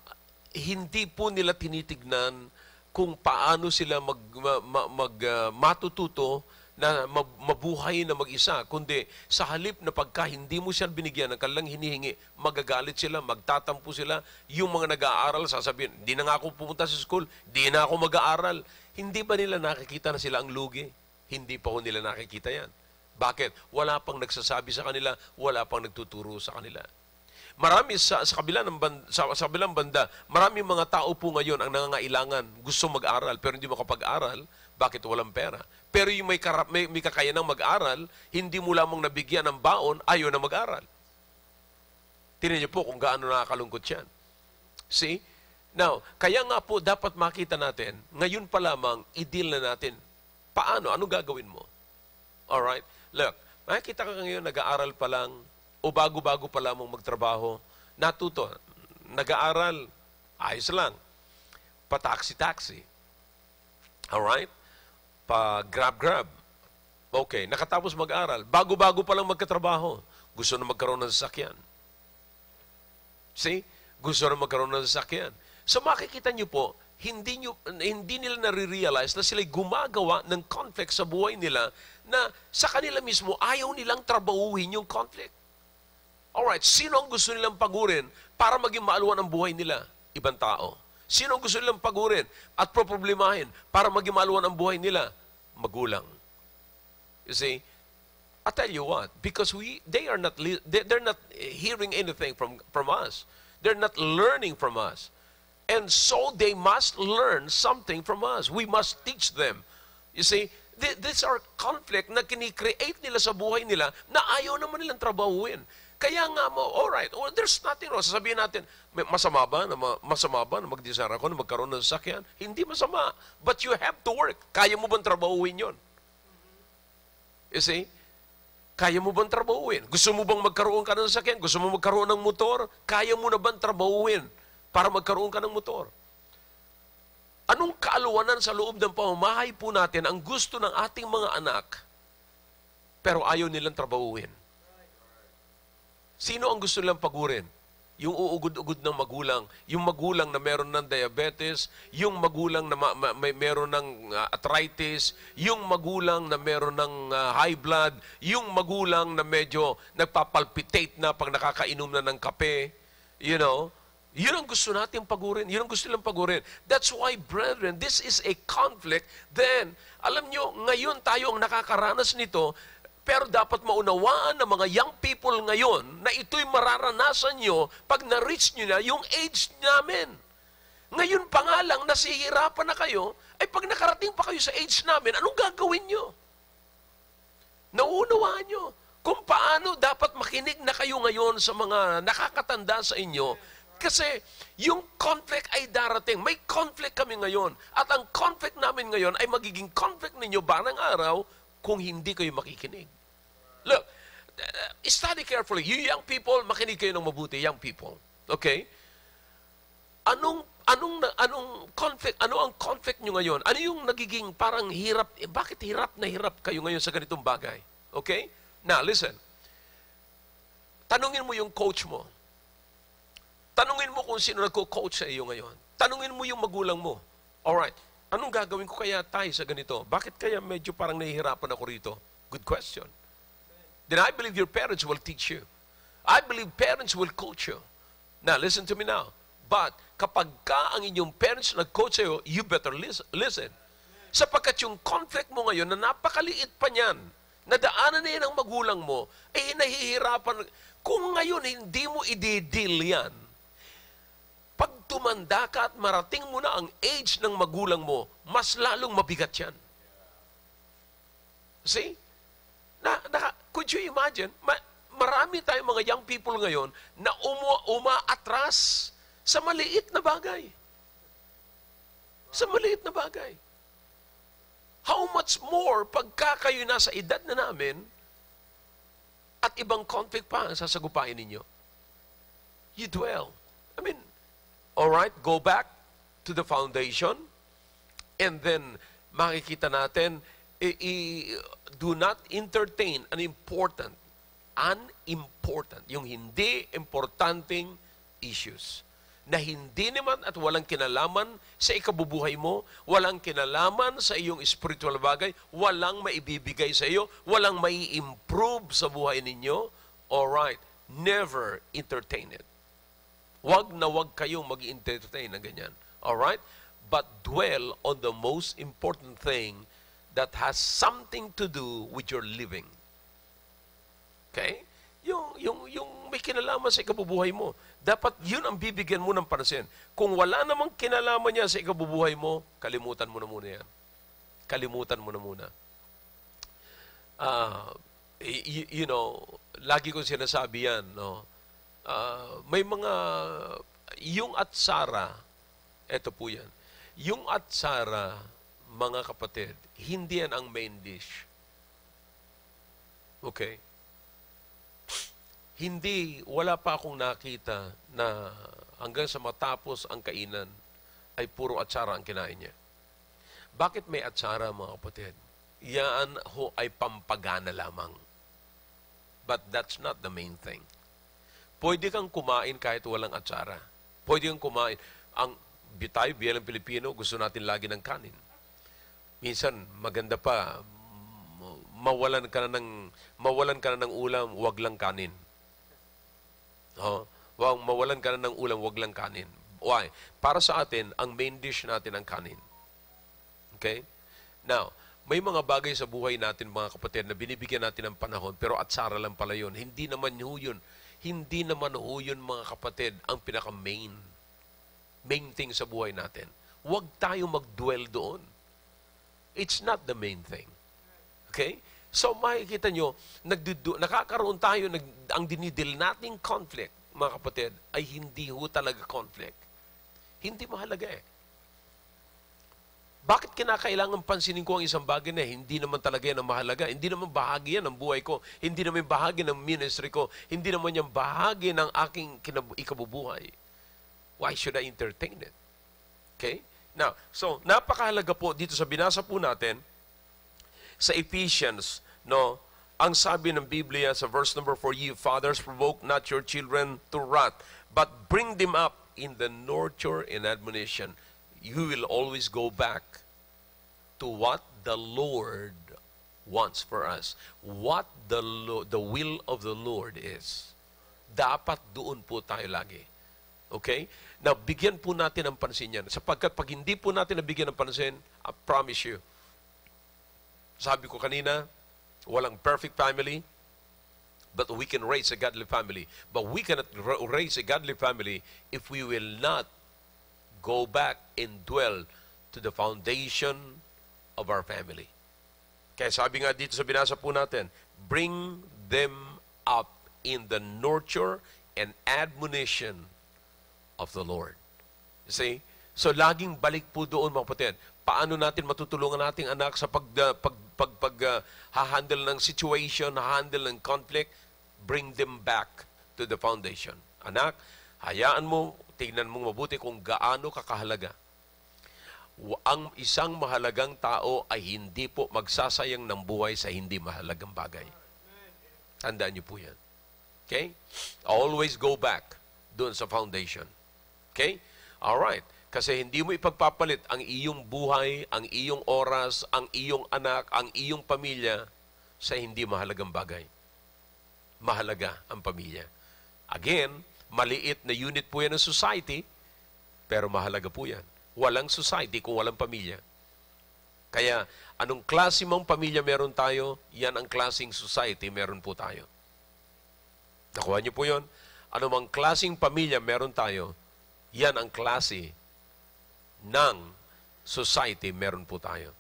hindi po nila tinitignan kung paano sila mag, ma, mag uh, matututo na mabuhay na mag-isa, kundi sa halip na pagka hindi mo siya binigyan ng kanilang hinihingi, magagalit sila, magtatampo sila. Yung mga nag-aaral, sasabihin, di na nga ako pumunta sa school, di na ako mag-aaral. Hindi ba nila nakikita na sila ang lugi? Hindi pa ho nila nakikita yan. Bakit? Wala pang nagsasabi sa kanila, wala pang nagtuturo sa kanila. Marami sa, sa, kabila ng banda, sa, sa kabilang banda, maraming mga tao po ngayon ang nangangailangan, gusto mag-aral pero hindi makapag-aral, bakit walang pera? Pero yung may, karap, may, may kakayanang mag-aral, hindi mo lamang nabigyan ng baon, ayaw na mag-aral. Tinan niyo po kung gaano nakakalungkot yan. See? Now, kaya nga po dapat makita natin, ngayon pa lamang, idil na natin Paano? Ano gagawin mo? All right. Look, makikita ka ngayon, nag-aaral pa lang, o bago-bago pa lang mong magtrabaho, natuto, nag-aaral, ayos lang. Pa-taxi-taxi. All right? Pa-grab-grab. Okay, nakatapos mag-aral. Bago-bago pa lang magkatrabaho. Gusto na magkaroon ng sasakyan. See? Gusto na magkaroon ng sasakyan. So makikita niyo po, hindi, nyo, hindi nila nare-realize na sila'y gumagawa ng conflict sa buhay nila na sa kanila mismo ayaw nilang trabahuhin yung conflict. Alright, sino ang gusto nilang pagurin para maging maaluan ang buhay nila? Ibang tao. Sino ang gusto nilang pagurin at problemahin para maging maaluan ang buhay nila? Magulang. You see, I tell you what, because we they are not they're not hearing anything from from us. They're not learning from us. And so they must learn something from us. We must teach them. You see, th these are conflict na kinikreate nila sa buhay nila na ayaw naman nilang trabahuin. Kaya nga mo, alright, well, there's nothing wrong. Sasabihin natin, masama ba na, masama ba na mag-design ako na magkaroon ng sasakyan? Hindi masama. But you have to work. Kaya mo bang trabahuin yon? You see? Kaya mo bang trabahuin? Gusto mo bang magkaroon ka ng sasakyan? Gusto mo magkaroon ng motor? Kaya mo na bang trabahuin? para magkaroon ka ng motor. Anong kaaluwanan sa loob ng pamamahay po natin ang gusto ng ating mga anak pero ayaw nilang trabahuin? Sino ang gusto nilang pagurin? Yung uugod-ugod ng magulang, yung magulang na meron ng diabetes, yung magulang na ma- ma- may meron ng uh, arthritis, yung magulang na meron ng uh, high blood, yung magulang na medyo nagpapalpitate na pag nakakainom na ng kape, you know, yun ang gusto natin pagurin. Yun ang gusto nilang pagurin. That's why, brethren, this is a conflict. Then, alam nyo, ngayon tayo ang nakakaranas nito, pero dapat maunawaan ng mga young people ngayon na ito'y mararanasan nyo pag na-reach nyo na yung age namin. Ngayon pa nga lang, nasihirapan na kayo, ay pag nakarating pa kayo sa age namin, anong gagawin nyo? Nauunawaan nyo kung paano dapat makinig na kayo ngayon sa mga nakakatanda sa inyo kasi yung conflict ay darating. May conflict kami ngayon. At ang conflict namin ngayon ay magiging conflict ninyo banang araw kung hindi kayo makikinig. Look, eh, study carefully. You young people, makinig kayo ng mabuti, young people. Okay? Anong anong anong conflict, ano ang conflict nyo ngayon? Ano yung nagiging parang hirap, eh, bakit hirap na hirap kayo ngayon sa ganitong bagay? Okay? Now, listen. Tanungin mo yung coach mo. Tanungin mo kung sino nagko-coach sa iyo ngayon. Tanungin mo yung magulang mo. All right. anong gagawin ko kaya tayo sa ganito? Bakit kaya medyo parang nahihirapan ako rito? Good question. Then I believe your parents will teach you. I believe parents will coach you. Now, listen to me now. But kapag ka ang inyong parents nag-coach sa'yo, you better listen. Sapagkat yung conflict mo ngayon na napakaliit pa niyan, nadaanan na yan ang magulang mo, ay eh, nahihirapan. Kung ngayon hindi mo i-deal yan, tumanda ka at marating mo na ang age ng magulang mo, mas lalong mabigat yan. See? Na, na, could you imagine? Ma, marami tayong mga young people ngayon na umu, umaatras sa maliit na bagay. Sa maliit na bagay. How much more pagka kayo na sa edad na namin at ibang conflict pa ang sasagupain ninyo? You dwell. I mean, All right, go back to the foundation and then makikita natin i, i, do not entertain an important unimportant yung hindi importanteng issues na hindi naman at walang kinalaman sa ikabubuhay mo, walang kinalaman sa iyong spiritual bagay, walang maibibigay sa iyo, walang mai-improve sa buhay ninyo, all right, never entertain it. Wag na wag kayong mag entertain ng ganyan. All right? But dwell on the most important thing that has something to do with your living. Okay? Yung, yung, yung may kinalaman sa ikabubuhay mo. Dapat yun ang bibigyan mo ng pansin. Kung wala namang kinalaman niya sa ikabubuhay mo, kalimutan mo na muna yan. Kalimutan mo na muna. Uh, ah, you, you know, lagi kong sinasabi yan, no? uh, may mga, yung at Sara, eto po yan, yung at Sara, mga kapatid, hindi yan ang main dish. Okay? Hindi, wala pa akong nakita na hanggang sa matapos ang kainan ay puro atsara ang kinain niya. Bakit may atsara mga kapatid? Yan ho ay pampagana lamang. But that's not the main thing. Pwede kang kumain kahit walang atsara. Pwede kang kumain. Ang tayo bilang Pilipino, gusto natin lagi ng kanin. Minsan, maganda pa, mawalan ka na ng, mawalan ka na ng ulam, wag lang kanin. Oh, wag, mawalan ka na ng ulam, wag lang kanin. Why? Para sa atin, ang main dish natin ang kanin. Okay? Now, may mga bagay sa buhay natin mga kapatid na binibigyan natin ng panahon pero atsara lang pala yun. Hindi naman yun hindi naman oo yun mga kapatid ang pinaka-main. Main thing sa buhay natin. Huwag tayo mag-dwell doon. It's not the main thing. Okay? So makikita nyo, nagdudu- nakakaroon tayo, nag- ang dinidil nating conflict, mga kapatid, ay hindi ho talaga conflict. Hindi mahalaga eh. Bakit kinakailangan pansinin ko ang isang bagay na hindi naman talaga yan ang mahalaga? Hindi naman bahagi yan ng buhay ko. Hindi naman bahagi ng ministry ko. Hindi naman yan bahagi ng aking kinab- ikabubuhay. Why should I entertain it? Okay? Now, so napakahalaga po dito sa binasa po natin sa Ephesians, no? Ang sabi ng Biblia sa verse number 4, You fathers provoke not your children to wrath, but bring them up in the nurture and admonition you will always go back to what the Lord wants for us. What the, the will of the Lord is. Dapat doon po tayo lagi. Okay? Now, bigyan po natin ng pansin yan. Sapagkat pag hindi po natin nabigyan ng pansin, I promise you, sabi ko kanina, walang perfect family, but we can raise a godly family. But we cannot raise a godly family if we will not go back and dwell to the foundation of our family. Kaya sabi nga dito sa binasa po natin, bring them up in the nurture and admonition of the Lord. You see? So laging balik po doon mga kapatid. Paano natin matutulungan nating anak sa pag, uh, pag, pag, pag uh, ha-handle ng situation, ha-handle ng conflict? Bring them back to the foundation. Anak, hayaan mo tingnan mong mabuti kung gaano kakahalaga. Ang isang mahalagang tao ay hindi po magsasayang ng buhay sa hindi mahalagang bagay. Tandaan niyo po yan. Okay? Always go back doon sa foundation. Okay? All right. Kasi hindi mo ipagpapalit ang iyong buhay, ang iyong oras, ang iyong anak, ang iyong pamilya sa hindi mahalagang bagay. Mahalaga ang pamilya. Again, Maliit na unit po yan ng society, pero mahalaga po yan. Walang society kung walang pamilya. Kaya anong klase mong pamilya meron tayo, yan ang klaseng society meron po tayo. Nakuha niyo po yon. mang klaseng pamilya meron tayo, yan ang klase ng society meron po tayo.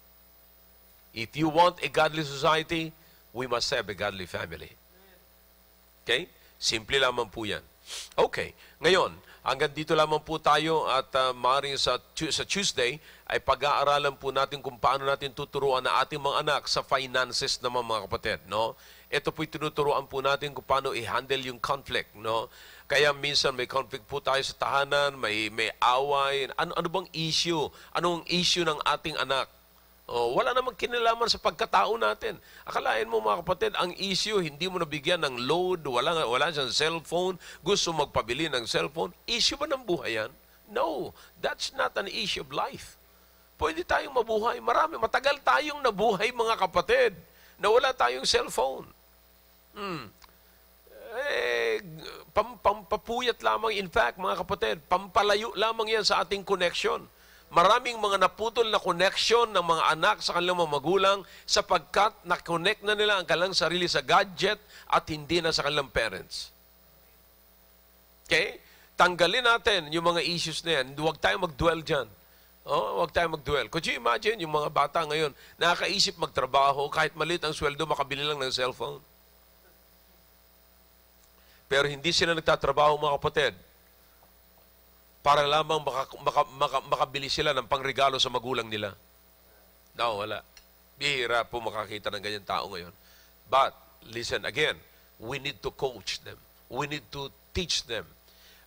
If you want a godly society, we must have a godly family. Okay? Simple lamang po yan. Okay, ngayon, hanggang dito lamang po tayo at uh, ah, maaaring sa, sa Tuesday ay pag-aaralan po natin kung paano natin tuturuan na ating mga anak sa finances naman mga kapatid. No? Ito po'y tinuturuan po natin kung paano i-handle yung conflict. No? Kaya minsan may conflict po tayo sa tahanan, may, may away. Ano, ano bang issue? Anong issue ng ating anak? Oh, wala namang kinalaman sa pagkatao natin. Akalain mo mga kapatid, ang issue, hindi mo nabigyan ng load, wala, wala siyang cellphone, gusto magpabili ng cellphone. Issue ba ng buhay yan? No, that's not an issue of life. Pwede tayong mabuhay. Marami, matagal tayong nabuhay mga kapatid na wala tayong cellphone. Hmm. Eh, pam, pampapuyat lamang, in fact, mga kapatid, pampalayo lamang yan sa ating connection Maraming mga naputol na connection ng mga anak sa kanilang mga magulang sapagkat na-connect na nila ang kanilang sarili sa gadget at hindi na sa kanilang parents. Okay? Tanggalin natin yung mga issues na yan. Huwag tayong mag-dwell dyan. Oh, huwag tayong mag-dwell. Could you imagine yung mga bata ngayon, nakakaisip magtrabaho, kahit maliit ang sweldo, makabili lang ng cellphone. Pero hindi sila nagtatrabaho mga kapatid para lamang maka, maka, maka, makabili sila ng pangregalo sa magulang nila. No, wala. Bihira po makakita ng ganyan tao ngayon. But, listen again, we need to coach them. We need to teach them.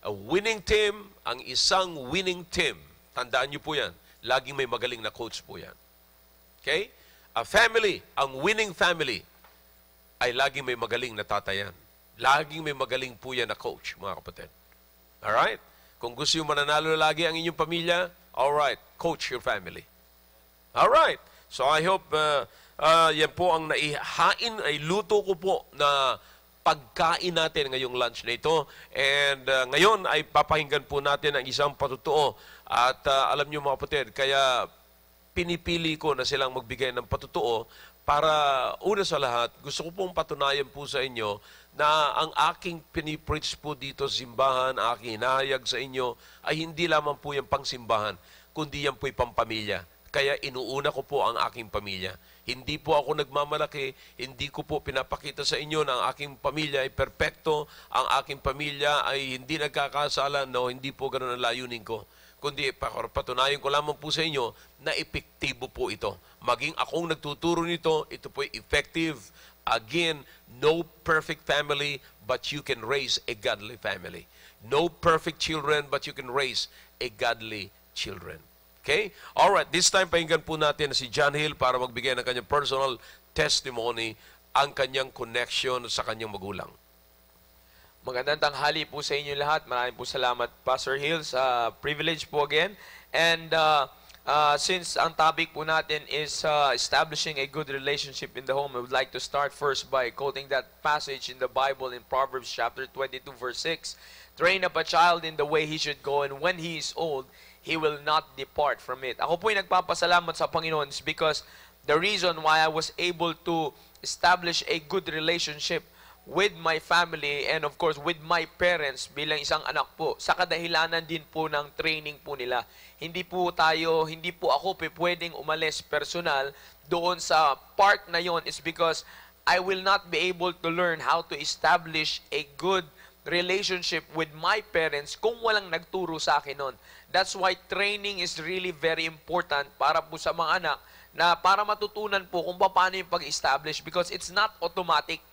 A winning team, ang isang winning team, tandaan niyo po yan, laging may magaling na coach po yan. Okay? A family, ang winning family, ay laging may magaling na tatayan. Laging may magaling po yan na coach, mga kapatid. Alright? Kung gusto yung mananalo lagi ang inyong pamilya, all right, coach your family. All right. So I hope uh, uh, yan po ang naihain, ay luto ko po na pagkain natin ngayong lunch na ito. And uh, ngayon ay papahinggan po natin ang isang patutuo. At uh, alam niyo mga kapatid, kaya pinipili ko na silang magbigay ng patutuo para una sa lahat, gusto ko pong patunayan po sa inyo na ang aking pinipreach po dito simbahan, aking inayag sa inyo, ay hindi lamang po yung pangsimbahan, kundi yan po'y pampamilya. Kaya inuuna ko po ang aking pamilya. Hindi po ako nagmamalaki, hindi ko po pinapakita sa inyo na ang aking pamilya ay perpekto, ang aking pamilya ay hindi nagkakasala, no, hindi po ganun ang layunin ko kundi patunayan ko lamang po sa inyo na epektibo po ito. Maging akong nagtuturo nito, ito po ay effective Again, no perfect family, but you can raise a godly family. No perfect children, but you can raise a godly children. Okay? all right this time pahingan po natin si John Hill para magbigay ng kanyang personal testimony ang kanyang connection sa kanyang magulang. Magandang tanghali po sa inyo lahat. Maraming po salamat, Pastor Hill, sa privilege po again. And uh, uh, since ang topic po natin is uh, establishing a good relationship in the home, I would like to start first by quoting that passage in the Bible in Proverbs chapter 22 verse 6. Train up a child in the way he should go and when he is old, he will not depart from it. Ako po'y nagpapasalamat sa Panginoon because the reason why I was able to establish a good relationship with my family and of course with my parents bilang isang anak po sa kadahilanan din po ng training po nila. Hindi po tayo, hindi po ako pwedeng umalis personal doon sa part na yon is because I will not be able to learn how to establish a good relationship with my parents kung walang nagturo sa akin noon. That's why training is really very important para po sa mga anak na para matutunan po kung paano yung pag-establish because it's not automatic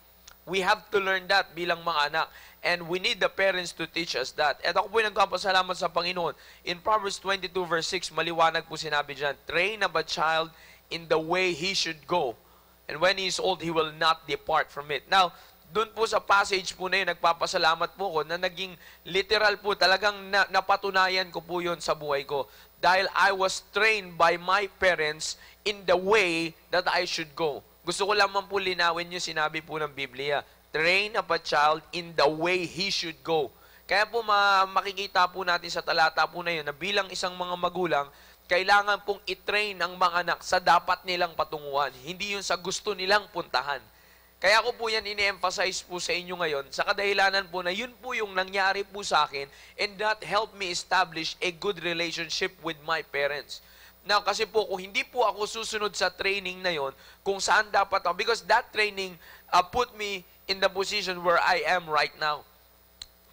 We have to learn that bilang mga anak. And we need the parents to teach us that. At ako po nagpapasalamat sa Panginoon. In Proverbs 22 verse 6, maliwanag po sinabi dyan, Train up a child in the way he should go. And when he is old, he will not depart from it. Now, doon po sa passage po na yun, nagpapasalamat po ko na naging literal po, talagang na, napatunayan ko po yun sa buhay ko. Dahil I was trained by my parents in the way that I should go. Gusto ko lamang po linawin yung sinabi po ng Biblia. Train up a child in the way he should go. Kaya po ma- makikita po natin sa talata po na yun na bilang isang mga magulang, kailangan pong i-train ang mga anak sa dapat nilang patunguhan, hindi yung sa gusto nilang puntahan. Kaya ko po yan ini-emphasize po sa inyo ngayon sa kadahilanan po na yun po yung nangyari po sa akin and that helped me establish a good relationship with my parents. Now, kasi po, kung hindi po ako susunod sa training na yon, kung saan dapat ako, because that training uh, put me in the position where I am right now.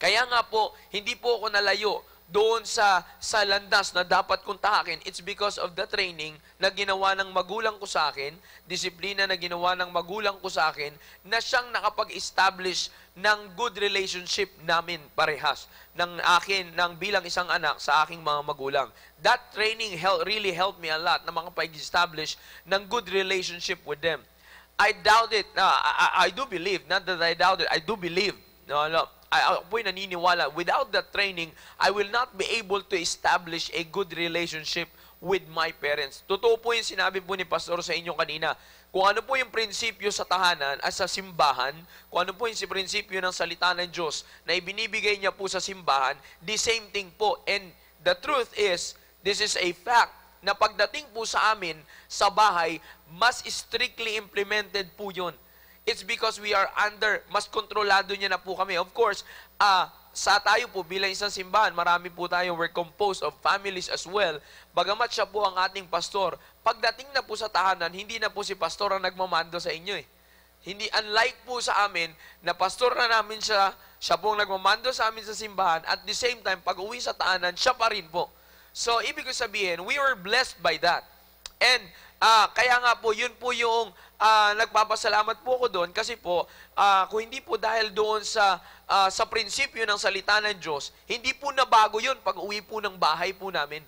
Kaya nga po, hindi po ako nalayo doon sa, sa landas na dapat kong tahakin, it's because of the training na ginawa ng magulang ko sa akin, disiplina na ginawa ng magulang ko sa akin, na siyang nakapag-establish ng good relationship namin parehas ng akin, ng bilang isang anak sa aking mga magulang. That training help, really helped me a lot na makapag-establish ng good relationship with them. I doubt it. Uh, I, I do believe, not that I doubt it, I do believe. No, no, I, ako'y naniniwala, without that training, I will not be able to establish a good relationship with my parents. Totoo po yung sinabi po ni Pastor sa inyo kanina. Kung ano po yung prinsipyo sa tahanan, at ah, sa simbahan, kung ano po yung prinsipyo ng salita ng Diyos na ibinibigay niya po sa simbahan, the same thing po. And the truth is, this is a fact na pagdating po sa amin sa bahay, mas strictly implemented po yun it's because we are under, mas kontrolado niya na po kami. Of course, uh, sa tayo po bilang isang simbahan, marami po tayo, we're composed of families as well. Bagamat siya po ang ating pastor, pagdating na po sa tahanan, hindi na po si pastor ang nagmamando sa inyo eh. Hindi unlike po sa amin na pastor na namin siya, siya po ang nagmamando sa amin sa simbahan at the same time pag uwi sa tahanan, siya pa rin po. So ibig ko sabihin, we were blessed by that. And uh, kaya nga po, yun po yung uh, ah, nagpapasalamat po ako doon kasi po, uh, kung hindi po dahil doon sa, uh, sa prinsipyo ng salita ng Diyos, hindi po nabago yun pag uwi po ng bahay po namin.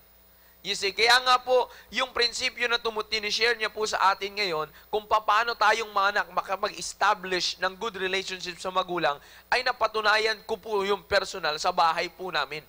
You see, kaya nga po, yung prinsipyo na tumutini share niya po sa atin ngayon, kung paano tayong mga anak makapag-establish ng good relationship sa magulang, ay napatunayan ko po yung personal sa bahay po namin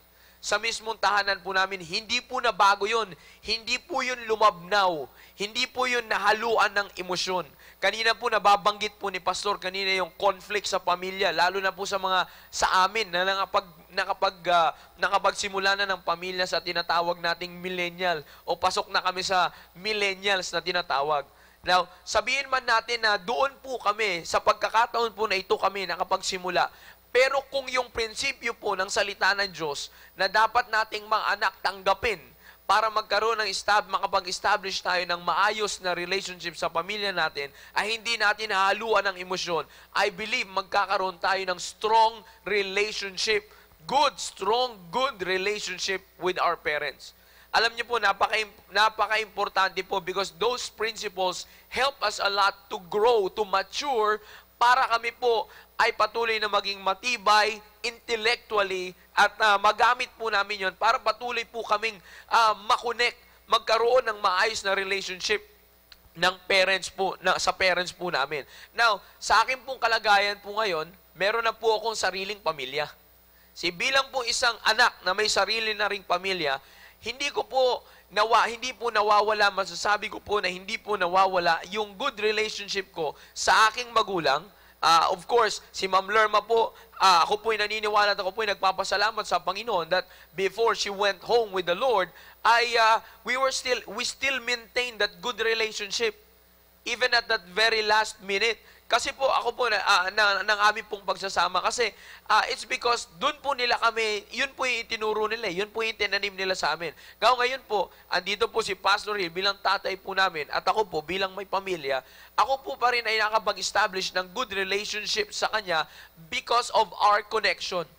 sa mismong tahanan po namin, hindi po na bago yun. Hindi po yun lumabnaw. Hindi po yun nahaluan ng emosyon. Kanina po nababanggit po ni Pastor kanina yung conflict sa pamilya, lalo na po sa mga sa amin na nakapag, nakapag, uh, nakapagsimula na ng pamilya sa tinatawag nating millennial o pasok na kami sa millennials na tinatawag. Now, sabihin man natin na doon po kami, sa pagkakataon po na ito kami nakapagsimula, pero kung yung prinsipyo po ng salita ng Diyos na dapat nating mga anak tanggapin para magkaroon ng stab, makapag-establish tayo ng maayos na relationship sa pamilya natin, ay hindi natin haluan ng emosyon. I believe magkakaroon tayo ng strong relationship, good, strong, good relationship with our parents. Alam niyo po, napaka, napaka-importante po because those principles help us a lot to grow, to mature, para kami po ay patuloy na maging matibay intellectually at uh, magamit po namin yon para patuloy po kaming uh, makonek, magkaroon ng maayos na relationship ng parents po, na, sa parents po namin. Now, sa akin pong kalagayan po ngayon, meron na po akong sariling pamilya. Si bilang po isang anak na may sarili na ring pamilya, hindi ko po nawa, hindi po nawawala, masasabi ko po na hindi po nawawala yung good relationship ko sa aking magulang, Uh, of course, si Ma'am Lerma po, uh, ako po'y naniniwala at ako po'y nagpapasalamat sa Panginoon that before she went home with the Lord, I, uh, we were still, we still maintained that good relationship. Even at that very last minute, kasi po ako po na, uh, na, ng aming pong pagsasama kasi uh, it's because doon po nila kami, yun po yung itinuro nila, eh. yun po yung tinanim nila sa amin. Ngayon, ngayon po, andito po si Pastor Hill bilang tatay po namin at ako po bilang may pamilya, ako po pa rin ay nakapag-establish ng good relationship sa kanya because of our connection.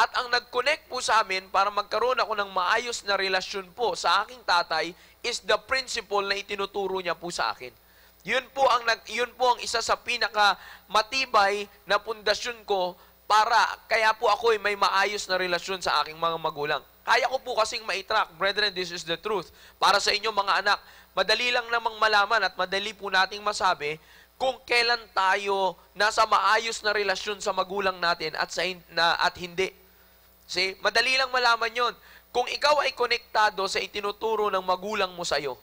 At ang nag-connect po sa amin para magkaroon ako ng maayos na relasyon po sa aking tatay is the principle na itinuturo niya po sa akin. Yun po ang nag yun po ang isa sa pinaka matibay na pundasyon ko para kaya po ako ay may maayos na relasyon sa aking mga magulang. Kaya ko po kasing maitrack, brethren, this is the truth. Para sa inyo mga anak, madali lang namang malaman at madali po nating masabi kung kailan tayo nasa maayos na relasyon sa magulang natin at sa na, at hindi. See, madali lang malaman 'yon kung ikaw ay konektado sa itinuturo ng magulang mo sa iyo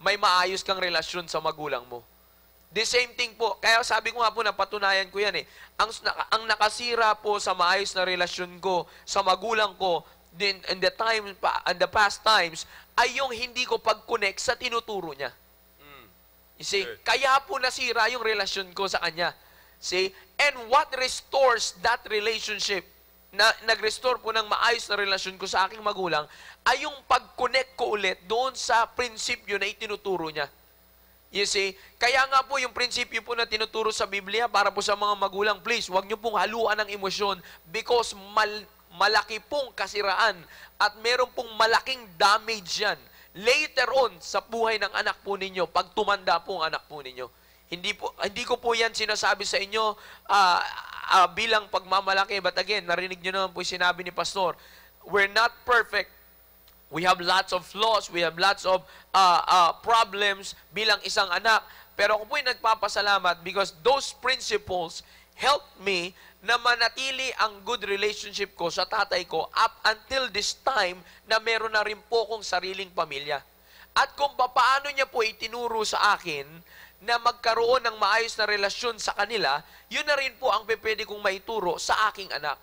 may maayos kang relasyon sa magulang mo. The same thing po. Kaya sabi ko nga po, napatunayan ko yan eh. Ang, ang nakasira po sa maayos na relasyon ko sa magulang ko din, in the time and the past times ay yung hindi ko pag-connect sa tinuturo niya. Hmm. You see? Good. Kaya po nasira yung relasyon ko sa kanya. See? And what restores that relationship? Na, nag-restore po ng maayos na relasyon ko sa aking magulang ay yung pag-connect ko ulit doon sa prinsipyo na itinuturo niya. You see? Kaya nga po yung prinsipyo po na tinuturo sa Biblia para po sa mga magulang, please, wag niyo pong haluan ang emosyon because mal malaki pong kasiraan at meron pong malaking damage yan later on sa buhay ng anak po ninyo pag tumanda po ang anak po ninyo. Hindi po hindi ko po 'yan sinasabi sa inyo uh, uh, bilang pagmamalaki but again, narinig niyo naman po yung sinabi ni pastor, we're not perfect We have lots of flaws, we have lots of uh, uh, problems bilang isang anak. Pero ako po'y nagpapasalamat because those principles helped me na manatili ang good relationship ko sa tatay ko up until this time na meron na rin po kong sariling pamilya. At kung paano niya po itinuro sa akin na magkaroon ng maayos na relasyon sa kanila, yun na rin po ang pwede kong maituro sa aking anak.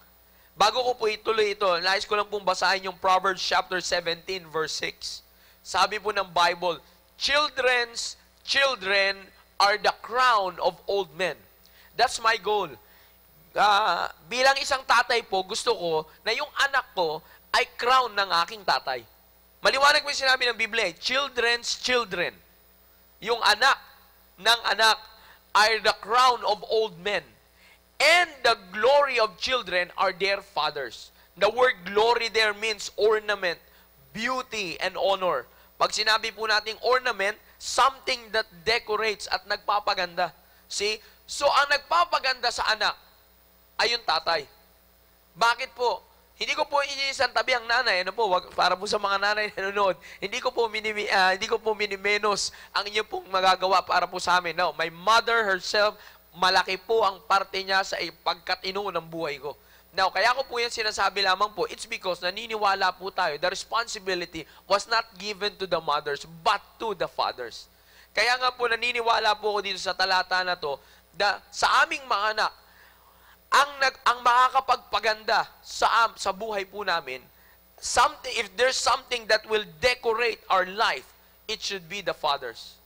Bago ko po ituloy ito, nais ko lang pong basahin yung Proverbs chapter 17 verse 6. Sabi po ng Bible, Children's children are the crown of old men. That's my goal. Uh, bilang isang tatay po, gusto ko na yung anak ko ay crown ng aking tatay. Maliwanag mo yung sinabi ng Biblia, eh, children's children. Yung anak ng anak are the crown of old men. And the glory of children are their fathers. The word glory there means ornament, beauty, and honor. Pag sinabi po nating ornament, something that decorates at nagpapaganda. See? So, ang nagpapaganda sa anak ay yung tatay. Bakit po? Hindi ko po iniisang tabi ang nanay, ano po, wag, para po sa mga nanay nanonood, hindi ko po minimi, uh, hindi ko po minimenos ang inyo pong magagawa para po sa amin. No, my mother herself malaki po ang parte niya sa pagkatino ng buhay ko. Now, kaya ko po yan sinasabi lamang po, it's because naniniwala po tayo, the responsibility was not given to the mothers, but to the fathers. Kaya nga po, naniniwala po ako dito sa talata na to, da, sa aming mga anak, ang, nag, ang makakapagpaganda sa, sa buhay po namin, something, if there's something that will decorate our life, it should be the fathers.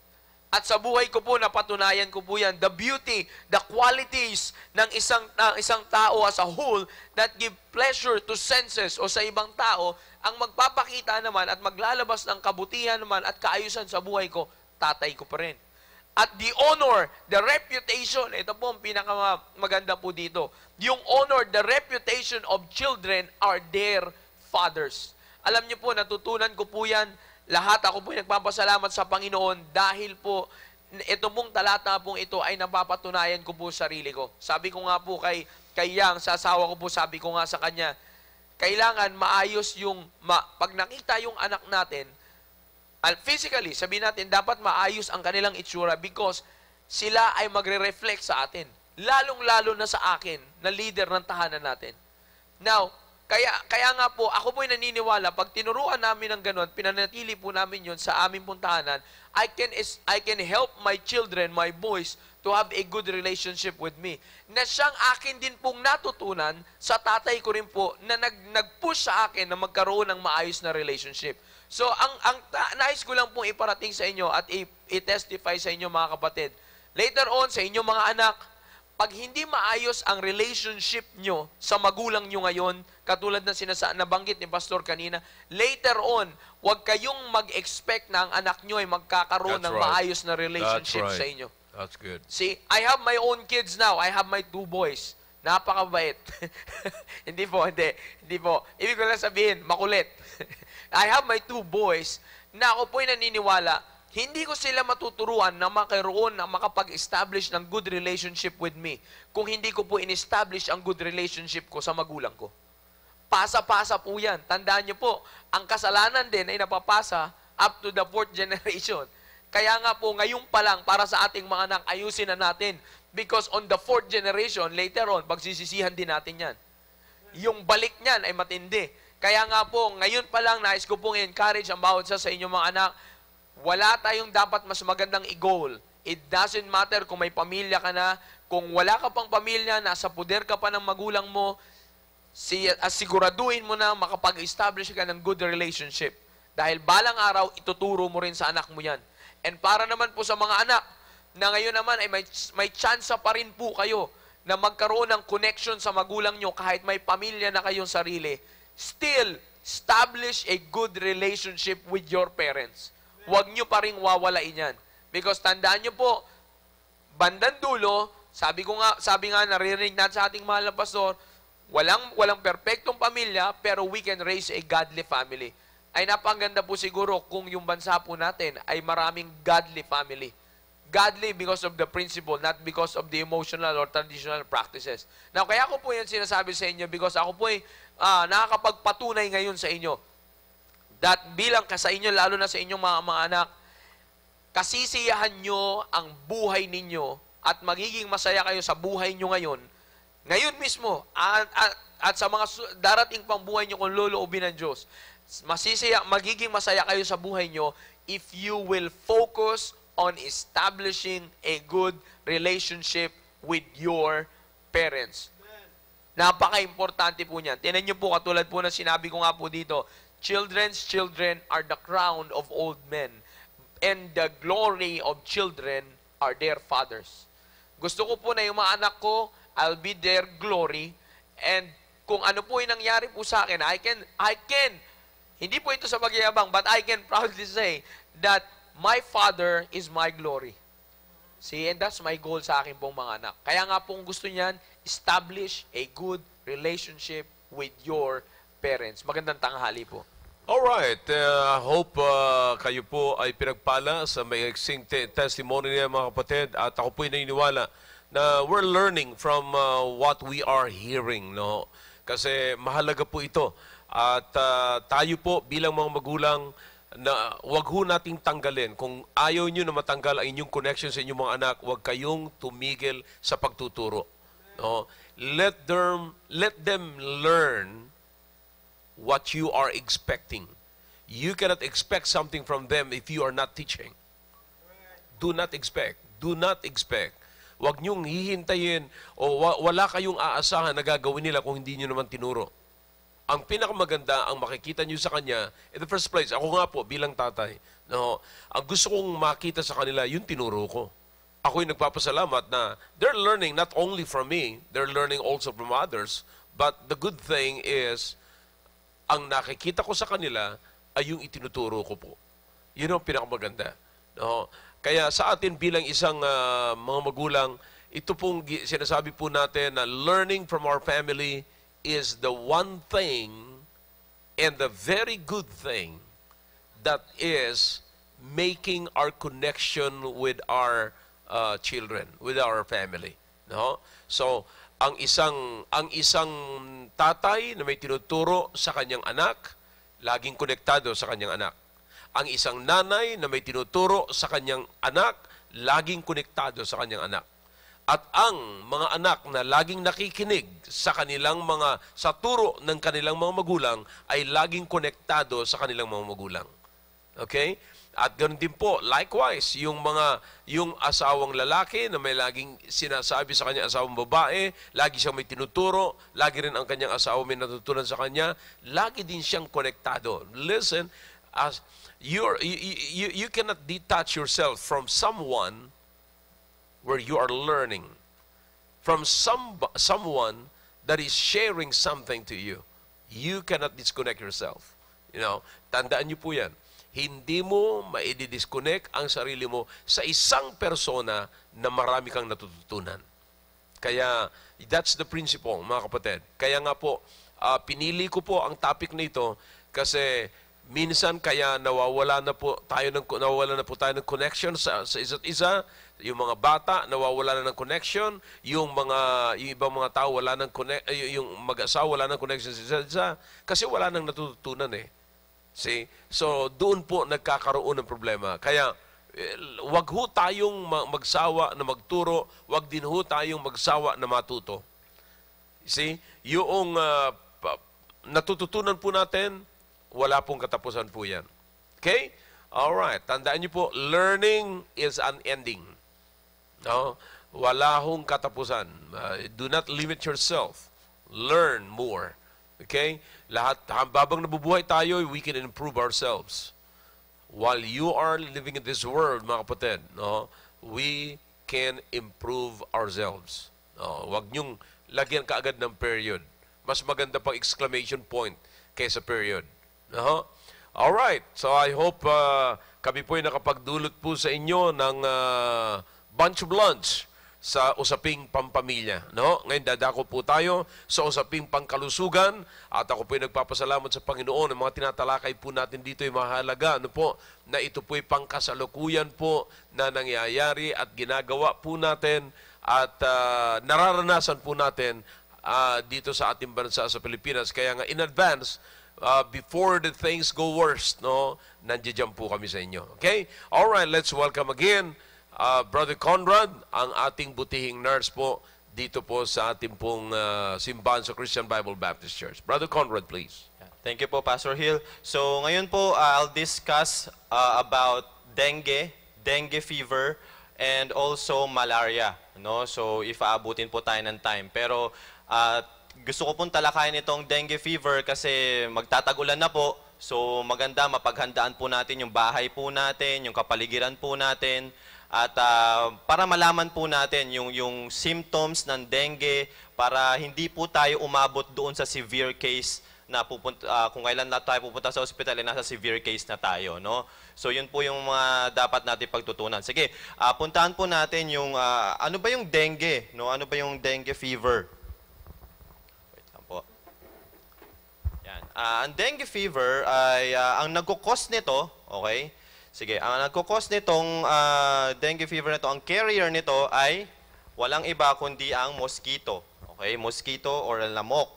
At sa buhay ko po, napatunayan ko po yan, the beauty, the qualities ng isang, ng isang tao as a whole that give pleasure to senses o sa ibang tao, ang magpapakita naman at maglalabas ng kabutihan naman at kaayusan sa buhay ko, tatay ko pa rin. At the honor, the reputation, ito po ang pinakamaganda po dito. Yung honor, the reputation of children are their fathers. Alam niyo po, natutunan ko po yan lahat ako po nagpapasalamat sa Panginoon dahil po ito pong talata pong ito ay napapatunayan ko po sarili ko. Sabi ko nga po kay, kay Yang, sa asawa ko po, sabi ko nga sa kanya, kailangan maayos yung, ma, pag nakita yung anak natin, physically, sabi natin, dapat maayos ang kanilang itsura because sila ay magre-reflect sa atin. Lalong-lalo na sa akin, na leader ng tahanan natin. Now, kaya, kaya nga po, ako po'y naniniwala, pag tinuruan namin ng ganun, pinanatili po namin yon sa aming puntahanan, I can, is, I can help my children, my boys, to have a good relationship with me. Na siyang akin din pong natutunan sa tatay ko rin po na nag, nag-push sa akin na magkaroon ng maayos na relationship. So, ang, ang ta- nais ko lang pong iparating sa inyo at i- i-testify sa inyo mga kapatid. Later on, sa inyong mga anak, pag hindi maayos ang relationship nyo sa magulang nyo ngayon, katulad na sinasa nabanggit ni Pastor kanina, later on, huwag kayong mag-expect na ang anak nyo ay magkakaroon That's ng right. maayos na relationship That's right. sa inyo. That's good. See, I have my own kids now. I have my two boys. Napakabait. hindi po, hindi. Hindi po. Ibig ko lang sabihin, makulit. I have my two boys na ako po'y naniniwala hindi ko sila matuturuan na makaroon na makapag-establish ng good relationship with me kung hindi ko po in-establish ang good relationship ko sa magulang ko. Pasa-pasa po yan. Tandaan niyo po, ang kasalanan din ay napapasa up to the fourth generation. Kaya nga po, ngayon pa lang, para sa ating mga anak, ayusin na natin. Because on the fourth generation, later on, pagsisisihan din natin yan. Yung balik niyan ay matindi. Kaya nga po, ngayon pa lang, nais ko pong encourage ang bawat sa, sa inyong mga anak, wala tayong dapat mas magandang i-goal. It doesn't matter kung may pamilya ka na, kung wala ka pang pamilya, nasa poder ka pa ng magulang mo, si, asiguraduhin mo na makapag-establish ka ng good relationship. Dahil balang araw, ituturo mo rin sa anak mo yan. And para naman po sa mga anak, na ngayon naman ay may, may chance pa rin po kayo na magkaroon ng connection sa magulang nyo kahit may pamilya na kayong sarili. Still, establish a good relationship with your parents. Huwag nyo pa rin wawalain yan. Because tandaan nyo po, bandang dulo, sabi ko nga, sabi nga naririnig natin sa ating mahal na pastor, walang walang perpektong pamilya pero we can raise a godly family. Ay napakaganda po siguro kung yung bansa po natin ay maraming godly family. Godly because of the principle, not because of the emotional or traditional practices. Now, kaya ko po yan sinasabi sa inyo because ako po ay uh, nakakapagpatunay ngayon sa inyo That bilang ka sa inyo, lalo na sa inyong mga, mga anak, kasisiyahan nyo ang buhay ninyo at magiging masaya kayo sa buhay nyo ngayon, ngayon mismo, at, at, at sa mga darating pang buhay nyo kung loloobin ng Diyos, masisaya, magiging masaya kayo sa buhay nyo if you will focus on establishing a good relationship with your parents. Napaka-importante po niyan. Tinan niyo po, katulad po na sinabi ko nga po dito, Children's children are the crown of old men, and the glory of children are their fathers. Gusto ko po na yung mga anak ko, I'll be their glory, and kung ano po yung nangyari po sa akin, I can, I can, hindi po ito sa magyayabang, but I can proudly say that my Father is my glory. See, and that's my goal sa akin pong mga anak. Kaya nga pong gusto niyan, establish a good relationship with your parents. Magandang tanghali po. Alright, uh, eh, hope uh, kayo po ay pinagpala sa may eksing te- testimony niya mga kapatid at ako po'y naniniwala na we're learning from uh, what we are hearing. No? Kasi mahalaga po ito at uh, tayo po bilang mga magulang na wag ho nating tanggalin. Kung ayaw nyo na matanggal ang inyong connection sa inyong mga anak, wag kayong tumigil sa pagtuturo. No? Let them, let them learn what you are expecting. You cannot expect something from them if you are not teaching. Do not expect. Do not expect. Huwag niyong hihintayin o wala kayong aasahan na gagawin nila kung hindi niyo naman tinuro. Ang pinakamaganda, ang makikita niyo sa kanya, in the first place, ako nga po bilang tatay, no, ang gusto kong makita sa kanila, yung tinuro ko. Ako yung nagpapasalamat na they're learning not only from me, they're learning also from others, but the good thing is ang nakikita ko sa kanila ay yung itinuturo ko po. Yun ang pinakamaganda. No? Kaya sa atin bilang isang uh, mga magulang, ito pong sinasabi po natin na learning from our family is the one thing and the very good thing that is making our connection with our uh, children, with our family. No? So, ang isang ang isang tatay na may tinuturo sa kanyang anak, laging konektado sa kanyang anak. Ang isang nanay na may tinuturo sa kanyang anak, laging konektado sa kanyang anak. At ang mga anak na laging nakikinig sa kanilang mga sa turo ng kanilang mga magulang ay laging konektado sa kanilang mga magulang. Okay? At ganoon din po, likewise, yung mga yung asawang lalaki na may laging sinasabi sa kanyang asawang babae, lagi siyang may tinuturo, lagi rin ang kanyang asawa may natutunan sa kanya, lagi din siyang konektado. Listen, as you're, you, you, you cannot detach yourself from someone where you are learning, from some, someone that is sharing something to you. You cannot disconnect yourself. You know, tandaan niyo po yan hindi mo maididisconnect ang sarili mo sa isang persona na marami kang natututunan. Kaya, that's the principle, mga kapatid. Kaya nga po, uh, pinili ko po ang topic na ito kasi minsan kaya nawawala na po tayo ng nawawala na po tayo ng connection sa, sa isa't isa yung mga bata nawawala na ng connection yung mga yung ibang mga tao wala nang connect, yung mag-asawa wala nang connection sa isa't isa kasi wala nang natututunan eh See? So, doon po nagkakaroon ng problema. Kaya, eh, wag ho tayong magsawa na magturo, wag din ho tayong magsawa na matuto. See? Yung uh, natututunan po natin, wala pong katapusan po yan. Okay? All right. Tandaan niyo po, learning is unending. No? Wala hong katapusan. Uh, do not limit yourself. Learn more. Okay? Lahat, habang nabubuhay tayo, we can improve ourselves. While you are living in this world, mga kapatid, no, we can improve ourselves. No, wag niyong lagyan kaagad ng period. Mas maganda pang exclamation point kaysa period. No? All right. So I hope uh, kami po ay nakapagdulot po sa inyo ng uh, bunch of lunch sa usaping pampamilya. No? Ngayon dadako po tayo sa usaping pangkalusugan at ako po ay nagpapasalamat sa Panginoon ang mga tinatalakay po natin dito ay mahalaga ano po, na ito po ay pangkasalukuyan po na nangyayari at ginagawa po natin at uh, nararanasan po natin uh, dito sa ating bansa sa Pilipinas. Kaya nga in advance, uh, before the things go worse, no, nandiyan po kami sa inyo. Okay? All right, let's welcome again uh, Brother Conrad, ang ating butihing nurse po dito po sa ating pong uh, simbahan sa Christian Bible Baptist Church. Brother Conrad, please. Thank you po, Pastor Hill. So ngayon po, uh, I'll discuss uh, about dengue, dengue fever, and also malaria. No? So if aabutin po tayo ng time. Pero uh, gusto ko pong talakayan itong dengue fever kasi magtatagulan na po. So maganda, mapaghandaan po natin yung bahay po natin, yung kapaligiran po natin, at uh, para malaman po natin yung, yung symptoms ng dengue, para hindi po tayo umabot doon sa severe case na pupunta, uh, kung kailan na tayo pupunta sa ospital, eh, nasa severe case na tayo. No? So yun po yung mga dapat natin pagtutunan. Sige, uh, puntahan po natin yung, uh, ano ba yung dengue? No? Ano ba yung dengue fever? Wait lang po. Yan. Uh, ang dengue fever ay uh, ang nagkukos nito, okay, Sige, ang nagkukos nitong uh, dengue fever nito, ang carrier nito ay walang iba kundi ang mosquito. Okay, mosquito or lamok.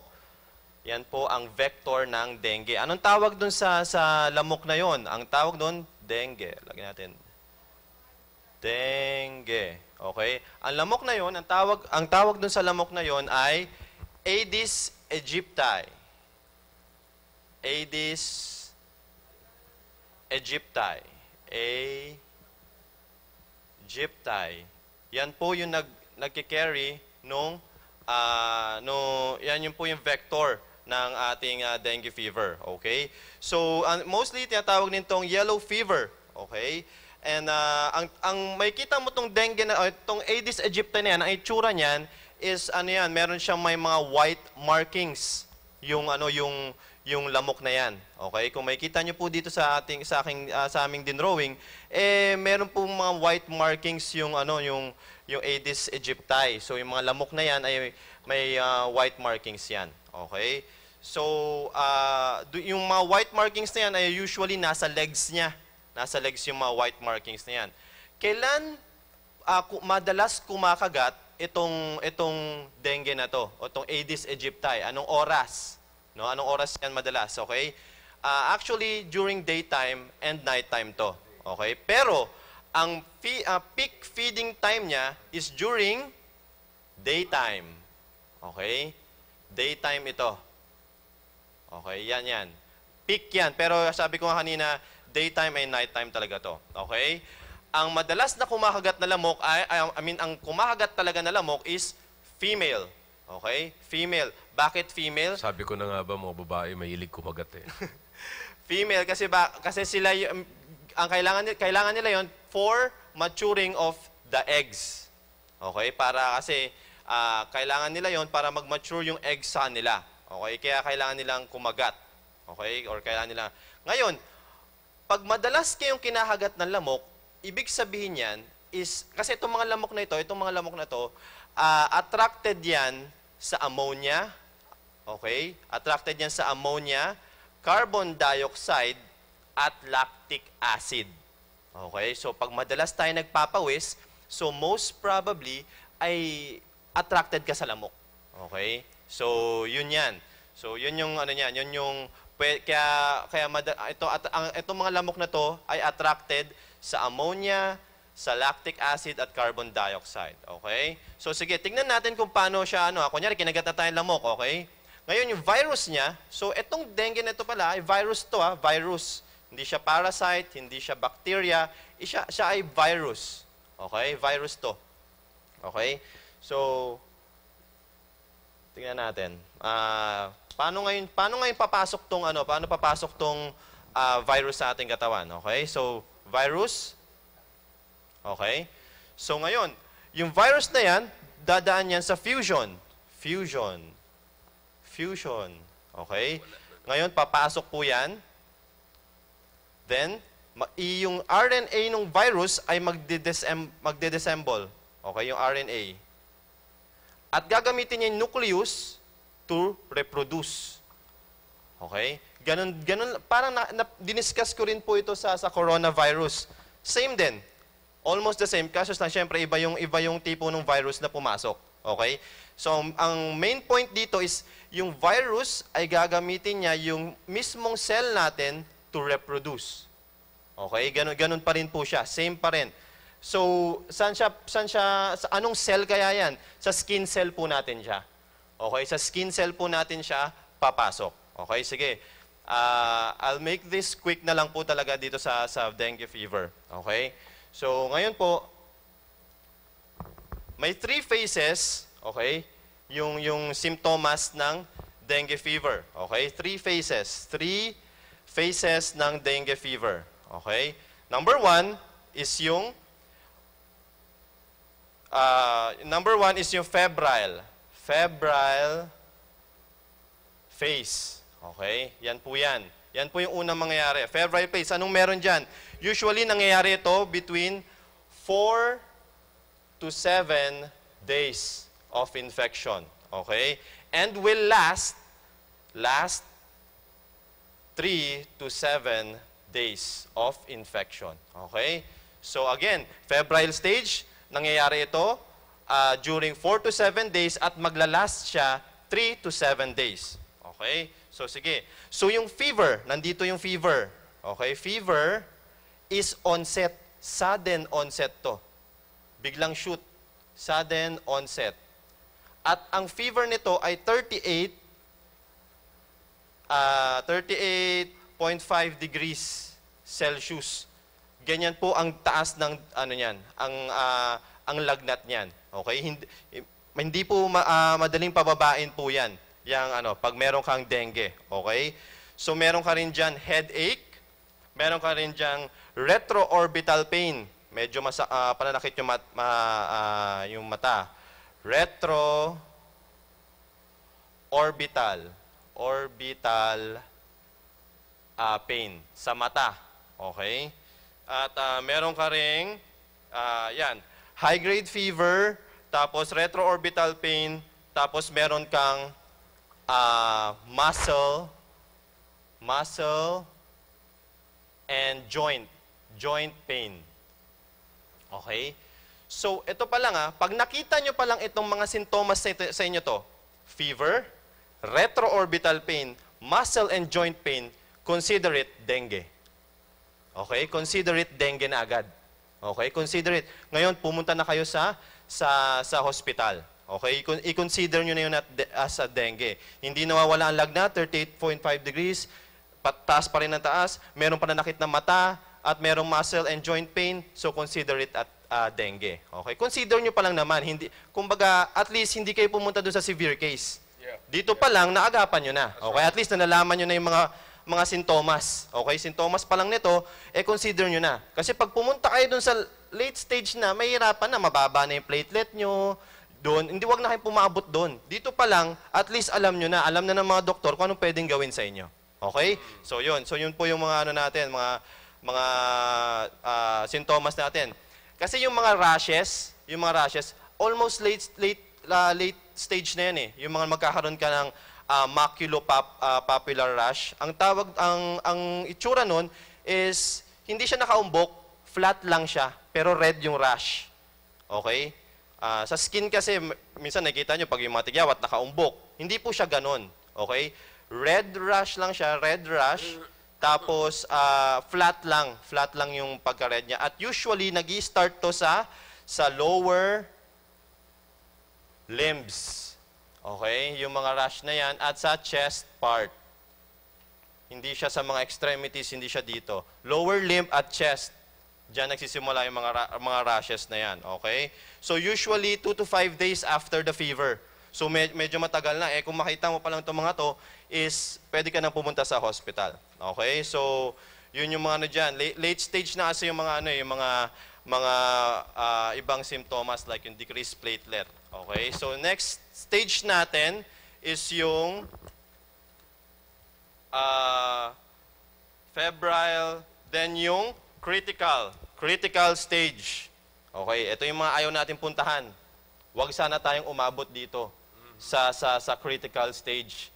Yan po ang vector ng dengue. Anong tawag dun sa, sa lamok na yon? Ang tawag dun, dengue. Lagyan natin. Dengue. Okay? Ang lamok na yon, ang tawag, ang tawag dun sa lamok na yon ay Aedes aegypti. Aedes aegypti a jeep Yan po yung nag, nagki-carry nung, uh, no, yan yung po yung vector ng ating uh, dengue fever. Okay? So, uh, mostly tinatawag nitong yellow fever. Okay? And uh, ang, ang makikita mo tong dengue, na, uh, tong Aedes aegypti na yan, ang itsura niyan is ano yan, meron siyang may mga white markings. Yung ano, yung, yung lamok na yan. Okay? Kung makikita nyo po dito sa ating sa aking uh, sa aming drawing, eh meron po mga white markings yung ano yung yung Aedes aegypti. So yung mga lamok na yan ay may uh, white markings yan. Okay? So uh, yung mga white markings na yan ay usually nasa legs niya. Nasa legs yung mga white markings na yan. Kailan uh, madalas kumakagat itong itong dengue na to, o itong Aedes aegypti? Anong oras? No? Anong oras yan madalas, okay? Uh, actually, during daytime and nighttime to. Okay? Pero, ang fee, uh, ah, peak feeding time niya is during daytime. Okay? Daytime ito. Okay? Yan, yan. Peak yan. Pero sabi ko nga kanina, daytime and nighttime talaga to. Okay? Ang madalas na kumakagat na lamok, ay, I mean, ang kumakagat talaga na lamok is female. Okay? Female. Bakit female? Sabi ko na nga ba mga babae mahilig kumagat eh. female kasi ba kasi sila yung, ang kailangan kailangan nila yon for maturing of the eggs. Okay? Para kasi uh, kailangan nila yon para mag-mature yung egg sa nila. Okay? Kaya kailangan nilang kumagat. Okay? Or kailangan nila. Ngayon, pag madalas kayong kinahagat ng lamok, ibig sabihin yan is, kasi itong mga lamok na ito, itong mga lamok na ito, uh, attracted yan sa ammonia, okay? Attracted yan sa ammonia, carbon dioxide, at lactic acid. Okay? So, pag madalas tayo nagpapawis, so most probably ay attracted ka sa lamok. Okay? So, yun yan. So, yun yung ano niyan, yun yung kaya kaya ito at ang itong mga lamok na to ay attracted sa ammonia, sa lactic acid at carbon dioxide. Okay? So sige, tingnan natin kung paano siya, ano, ah, kunyari kinagat na tayong lamok, okay? Ngayon, yung virus niya, so itong dengue na ito pala, ay virus to ha, ah, virus. Hindi siya parasite, hindi siya bacteria, siya, siya ay virus. Okay? Virus to. Okay? So, tingnan natin. Uh, paano ngayon paano ngayon papasok tong ano, paano papasok tong uh, virus sa ating katawan, okay? So, virus Okay? So ngayon, yung virus na yan, dadaan yan sa fusion. Fusion. Fusion. Okay? Ngayon, papasok po yan. Then, yung RNA ng virus ay magde-disassemble. Okay, yung RNA. At gagamitin niya yung nucleus to reproduce. Okay? Ganun, ganun, parang na, na, diniscuss ko rin po ito sa, sa coronavirus. Same din. Almost the same, kasi na syempre iba yung, iba yung tipo ng virus na pumasok. Okay? So, ang main point dito is yung virus ay gagamitin niya yung mismong cell natin to reproduce. Okay? Ganun, ganun pa rin po siya. Same pa rin. So, san siya, san siya, sa anong cell kaya yan? Sa skin cell po natin siya. Okay? Sa skin cell po natin siya papasok. Okay? Sige. Uh, I'll make this quick na lang po talaga dito sa, sa dengue fever. Okay? So, ngayon po, may three phases, okay, yung, yung symptoms ng dengue fever. Okay, three phases. Three phases ng dengue fever. Okay, number one is yung uh, number one is yung febrile. Febrile phase. Okay, yan po yan. Yan po yung unang mangyayari. Febrile phase, anong meron dyan? Usually, nangyayari ito between 4 to 7 days of infection. Okay? And will last, last 3 to 7 days of infection. Okay? So again, febrile stage, nangyayari ito uh, during 4 to 7 days at maglalast siya 3 to 7 days. Okay? So sige. So yung fever, nandito yung fever. Okay? Fever, is onset. Sudden onset to. Biglang shoot. Sudden onset. At ang fever nito ay 38, uh, 38.5 degrees Celsius. Ganyan po ang taas ng ano niyan, ang uh, ang lagnat niyan. Okay? Hindi, hindi po ma, uh, madaling pababain po 'yan, yang ano, pag meron kang dengue. Okay? So meron ka rin diyan headache, meron ka rin diyang Retroorbital pain. Medyo mas, uh, ah, pananakit yung, mat, ma, uh, yung mata. Retro orbital orbital uh, pain sa mata. Okay? At uh, meron ka ring uh, yan, high grade fever, tapos retroorbital pain, tapos meron kang uh, muscle muscle and joint joint pain. Okay? So, ito pa lang ha, ah. pag nakita nyo pa lang itong mga sintomas sa, ito, sa inyo to, fever, retroorbital pain, muscle and joint pain, consider it dengue. Okay? Consider it dengue na agad. Okay? Consider it. Ngayon, pumunta na kayo sa, sa, sa hospital. Okay? I-consider nyo na yun at, as a dengue. Hindi nawawala ang lagnat, 38.5 degrees, pataas pa rin ang taas, meron pa pananakit ng mata, at merong muscle and joint pain, so consider it at uh, dengue. Okay? Consider nyo pa lang naman, hindi, kumbaga, at least hindi kayo pumunta doon sa severe case. Yeah. Dito yeah. pa lang, naagapan nyo na. okay? At least na nalaman nyo na yung mga mga sintomas. Okay? Sintomas pa lang nito, eh consider nyo na. Kasi pag pumunta kayo doon sa late stage na, mahirapan na, mababa na yung platelet nyo, doon, hindi wag na kayong pumaabot doon. Dito pa lang, at least alam nyo na, alam na ng mga doktor kung anong pwedeng gawin sa inyo. Okay? So yun. So yun po yung mga ano natin, mga mga uh, sintomas natin. Kasi yung mga rashes, yung mga rashes, almost late, late, uh, late stage na yan eh. Yung mga magkakaroon ka ng uh, ah, maculopapular uh, rash. Ang tawag, ang, ang itsura noon is, hindi siya nakaumbok, flat lang siya, pero red yung rash. Okay? Uh, sa skin kasi, minsan nakikita nyo pag yung mga tigyawat, nakaumbok. Hindi po siya ganon. Okay? Red rash lang siya, red rash. Tapos, uh, flat lang. Flat lang yung pagka-red niya. At usually, nag start to sa, sa lower limbs. Okay? Yung mga rash na yan. At sa chest part. Hindi siya sa mga extremities, hindi siya dito. Lower limb at chest. Diyan nagsisimula yung mga, ra mga rashes na yan. Okay? So, usually, 2 to 5 days after the fever. So med- medyo matagal na. Eh kung makita mo pa lang itong mga to, is pwede ka nang pumunta sa hospital. Okay? So yun yung mga ano dyan. Late, late stage na kasi yung mga ano, eh, yung mga mga uh, ibang symptoms like yung decreased platelet. Okay? So next stage natin is yung uh, febrile, then yung critical, critical stage. Okay, ito yung mga ayaw natin puntahan. Huwag sana tayong umabot dito sa, sa, sa critical stage.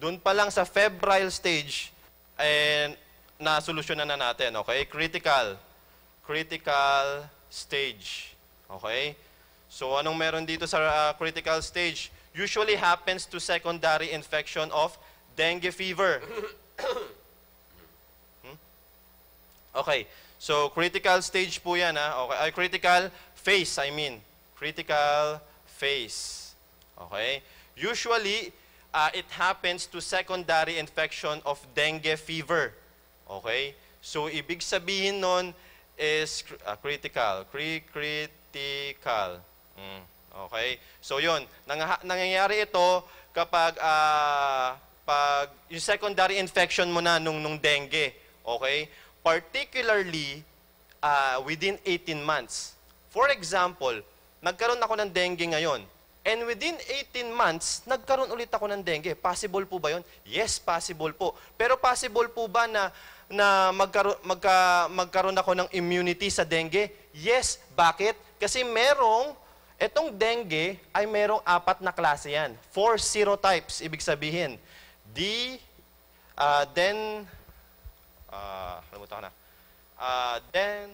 Doon pa lang sa febrile stage, eh, na-solusyonan na natin, okay? Critical. Critical stage. Okay? So, anong meron dito sa uh, critical stage? Usually happens to secondary infection of dengue fever. Hmm? Okay. So, critical stage po yan, ha? Okay. Uh, critical phase, I mean. Critical phase. Okay? Usually, uh, it happens to secondary infection of dengue fever. Okay? So, ibig sabihin nun is uh, critical. Cri critical. Mm. Okay? So, yun. Nang nangyayari ito kapag uh, pag yung secondary infection mo na nung, nung dengue. Okay? Particularly, uh, within 18 months. For example, nagkaroon ako ng dengue ngayon. And within 18 months, nagkaroon ulit ako ng dengue. Possible po ba yon? Yes, possible po. Pero possible po ba na, na magkaroon, magka, magkaroon ako ng immunity sa dengue? Yes. Bakit? Kasi merong, etong dengue ay merong apat na klase yan. Four serotypes, ibig sabihin. D, uh, then, uh, ah, nalimutan ko na. Uh, then,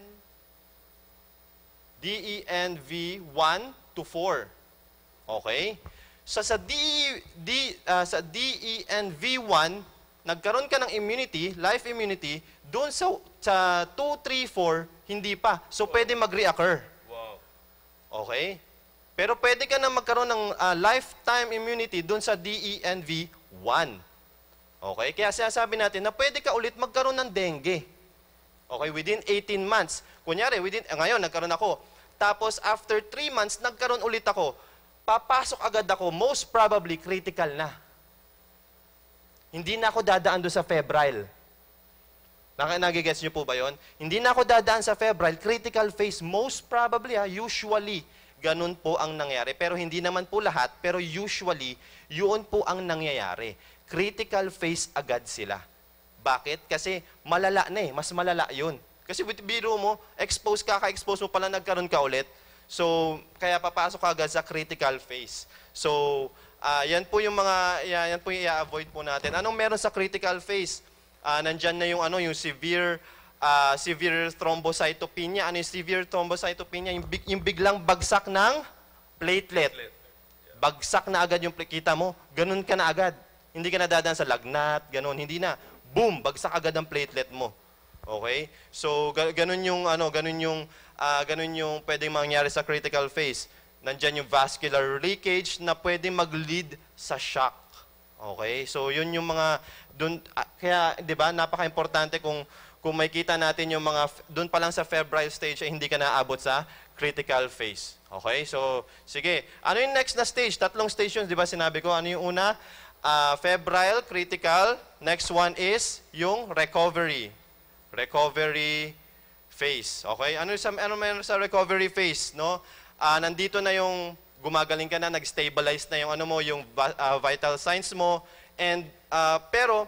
DENV 1 to 4. Okay? So sa, D, D, uh, sa DENV1, nagkaroon ka ng immunity, life immunity, doon sa, sa 2, 3, 4, hindi pa. So wow. pwede mag-reoccur. Wow. Okay? Pero pwede ka na magkaroon ng uh, lifetime immunity doon sa DENV1. Okay? Kaya sinasabi natin na pwede ka ulit magkaroon ng dengue. Okay? Within 18 months. Kunyari, within, eh, ngayon, nagkaroon ako. Tapos, after 3 months, nagkaroon ulit ako papasok agad ako, most probably critical na. Hindi na ako dadaan doon sa febrile. Nagigets niyo po ba yon? Hindi na ako dadaan sa febrile, critical phase, most probably, ha, usually, ganun po ang nangyari. Pero hindi naman po lahat, pero usually, yun po ang nangyayari. Critical phase agad sila. Bakit? Kasi malala na eh, mas malala yun. Kasi biro mo, expose ka, ka-expose mo pala, nagkaroon ka ulit, So, kaya papasok agad sa critical phase. So, uh, yan po yung mga, yan, yan po yung i-avoid po natin. Anong meron sa critical phase? Uh, nandyan na yung, ano, yung severe, uh, severe thrombocytopenia. Ano yung severe thrombocytopenia? Yung, big, yung biglang bagsak ng platelet. Bagsak na agad yung plakita mo. Ganun ka na agad. Hindi ka na nadadaan sa lagnat, ganun. Hindi na. Boom! Bagsak agad ang platelet mo. Okay? So, ganun yung, ano, ganun yung, uh, ganun yung pwedeng mangyari sa critical phase. Nandiyan yung vascular leakage na pwedeng mag-lead sa shock. Okay? So, yun yung mga, dun, uh, kaya, di ba, napaka-importante kung, kung makita natin yung mga, doon pa lang sa febrile stage, eh, hindi ka naabot sa critical phase. Okay? So, sige. Ano yung next na stage? Tatlong stations, di ba sinabi ko? Ano yung una? Uh, febrile, critical. Next one is yung recovery. Recovery, phase. Okay? Ano sa ano meron sa recovery phase, no? Uh, nandito na yung gumagaling ka na, nag-stabilize na yung ano mo, yung uh, vital signs mo and uh, pero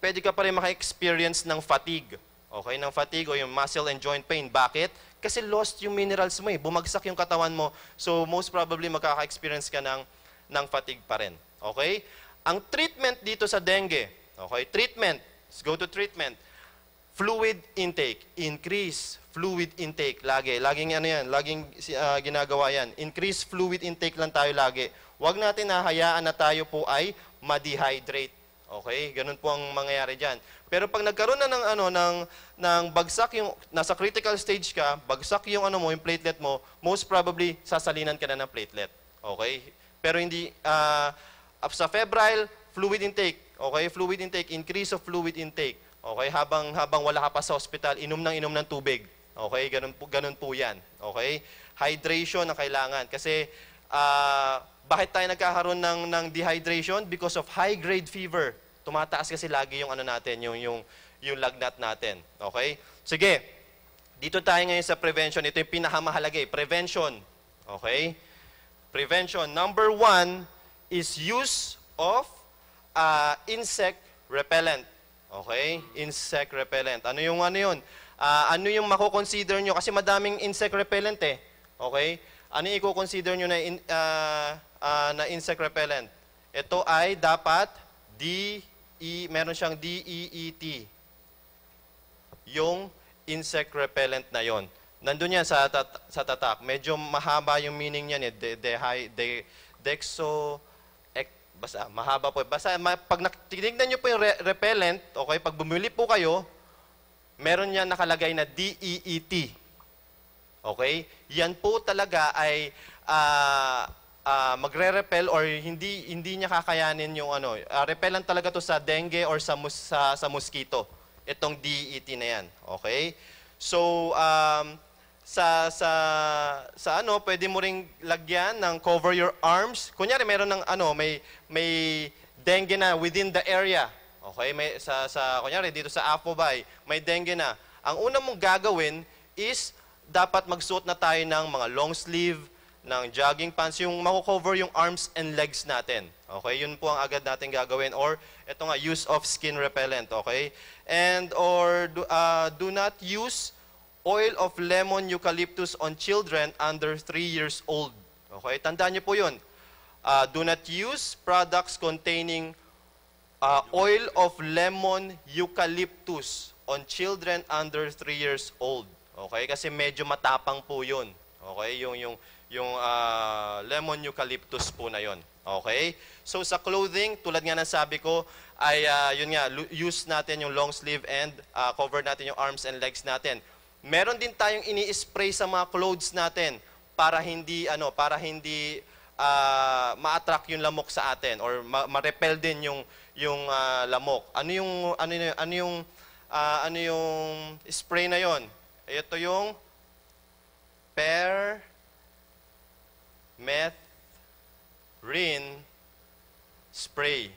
pwede ka pa rin maka-experience ng fatigue. Okay, ng fatigue o yung muscle and joint pain. Bakit? Kasi lost yung minerals mo eh. Bumagsak yung katawan mo. So most probably makaka-experience ka ng, ng fatigue pa rin. Okay? Ang treatment dito sa dengue, okay, treatment, let's go to treatment. Fluid intake, increase fluid intake lagi. Laging ano yan, laging uh, ginagawa yan. Increase fluid intake lang tayo lagi. Huwag natin nahayaan na tayo po ay ma-dehydrate. Okay? Ganun po ang mangyayari diyan. Pero pag nagkaroon na ng ano ng ng bagsak yung nasa critical stage ka, bagsak yung ano mo, yung platelet mo, most probably sasalinan ka na ng platelet. Okay? Pero hindi uh, sa febrile fluid intake, okay? Fluid intake, increase of fluid intake Okay, habang habang wala ka pa sa hospital, inom ng inom ng tubig. Okay, ganun po, ganun po 'yan. Okay? Hydration ang kailangan kasi uh, bakit tayo nagkakaroon ng ng dehydration because of high grade fever. Tumataas kasi lagi yung ano natin, yung yung yung lagnat natin. Okay? Sige. Dito tayo ngayon sa prevention. Ito yung pinakamahalaga, eh. prevention. Okay? Prevention. Number one is use of uh, insect repellent. Okay? Insect repellent. Ano yung ano yun? Uh, ano yung mako-consider nyo? Kasi madaming insect repellent eh. Okay? Ano yung i-consider nyo na, in, uh, uh, na insect repellent? Ito ay dapat D, E, meron siyang DEET. Yung insect repellent na yon. Nandun yan sa, tat sa tatak. Medyo mahaba yung meaning niyan eh. De, de, de, dexo, basa, mahaba po. Basta ma, pag tinignan nyo po yung re- repellent, okay, pag bumili po kayo, meron yan nakalagay na DEET. Okay? Yan po talaga ay uh, uh, magre-repel or hindi hindi niya kakayanin yung ano, uh, repellent talaga to sa dengue or sa mus- sa, sa mosquito. Itong DEET na yan. Okay? So um, sa sa sa ano, pwede mo ring lagyan ng cover your arms. Kunyari meron ng ano, may may dengue na within the area. Okay, may sa sa kunyari dito sa Apobay, may dengue na. Ang una mong gagawin is dapat magsuot na tayo ng mga long sleeve, ng jogging pants, yung mako-cover yung arms and legs natin. Okay, yun po ang agad natin gagawin. Or, eto nga, use of skin repellent, okay? And, or, uh, do not use oil of lemon eucalyptus on children under 3 years old. Okay, tandaan niyo po yun. Uh, do not use products containing uh, oil of lemon eucalyptus on children under 3 years old. Okay, kasi medyo matapang po yun. Okay, yung, yung, yung uh, lemon eucalyptus po na 'yon. Okay? So sa clothing, tulad nga ng sabi ko, ay uh, yun nga, use natin yung long sleeve and uh, cover natin yung arms and legs natin. Meron din tayong ini-spray sa mga clothes natin para hindi ano, para hindi uh, ma-attract yung lamok sa atin or ma-repel din yung yung uh, lamok. Ano yung ano yung ano yung uh, ano yung spray na yon? Ito yung per meth rin spray.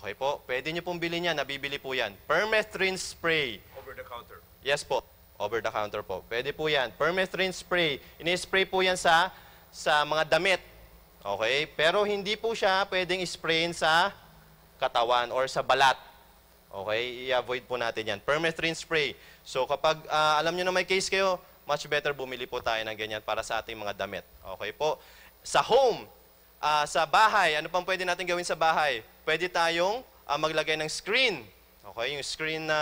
Okay po, pwede niyo pong bilhin yan, nabibili po yan. Permethrin spray. Over the counter. Yes po. Over the counter po. Pwede po yan. Permethrin spray. Ini-spray po yan sa, sa mga damit. Okay? Pero hindi po siya pwedeng sprayin sa katawan or sa balat. Okay? I-avoid po natin yan. Permethrin spray. So kapag uh, alam niyo na may case kayo, much better bumili po tayo ng ganyan para sa ating mga damit. Okay po? Sa home, uh, sa bahay, ano pang pwede natin gawin sa bahay? Pwede tayong uh, maglagay ng screen Okay, yung screen na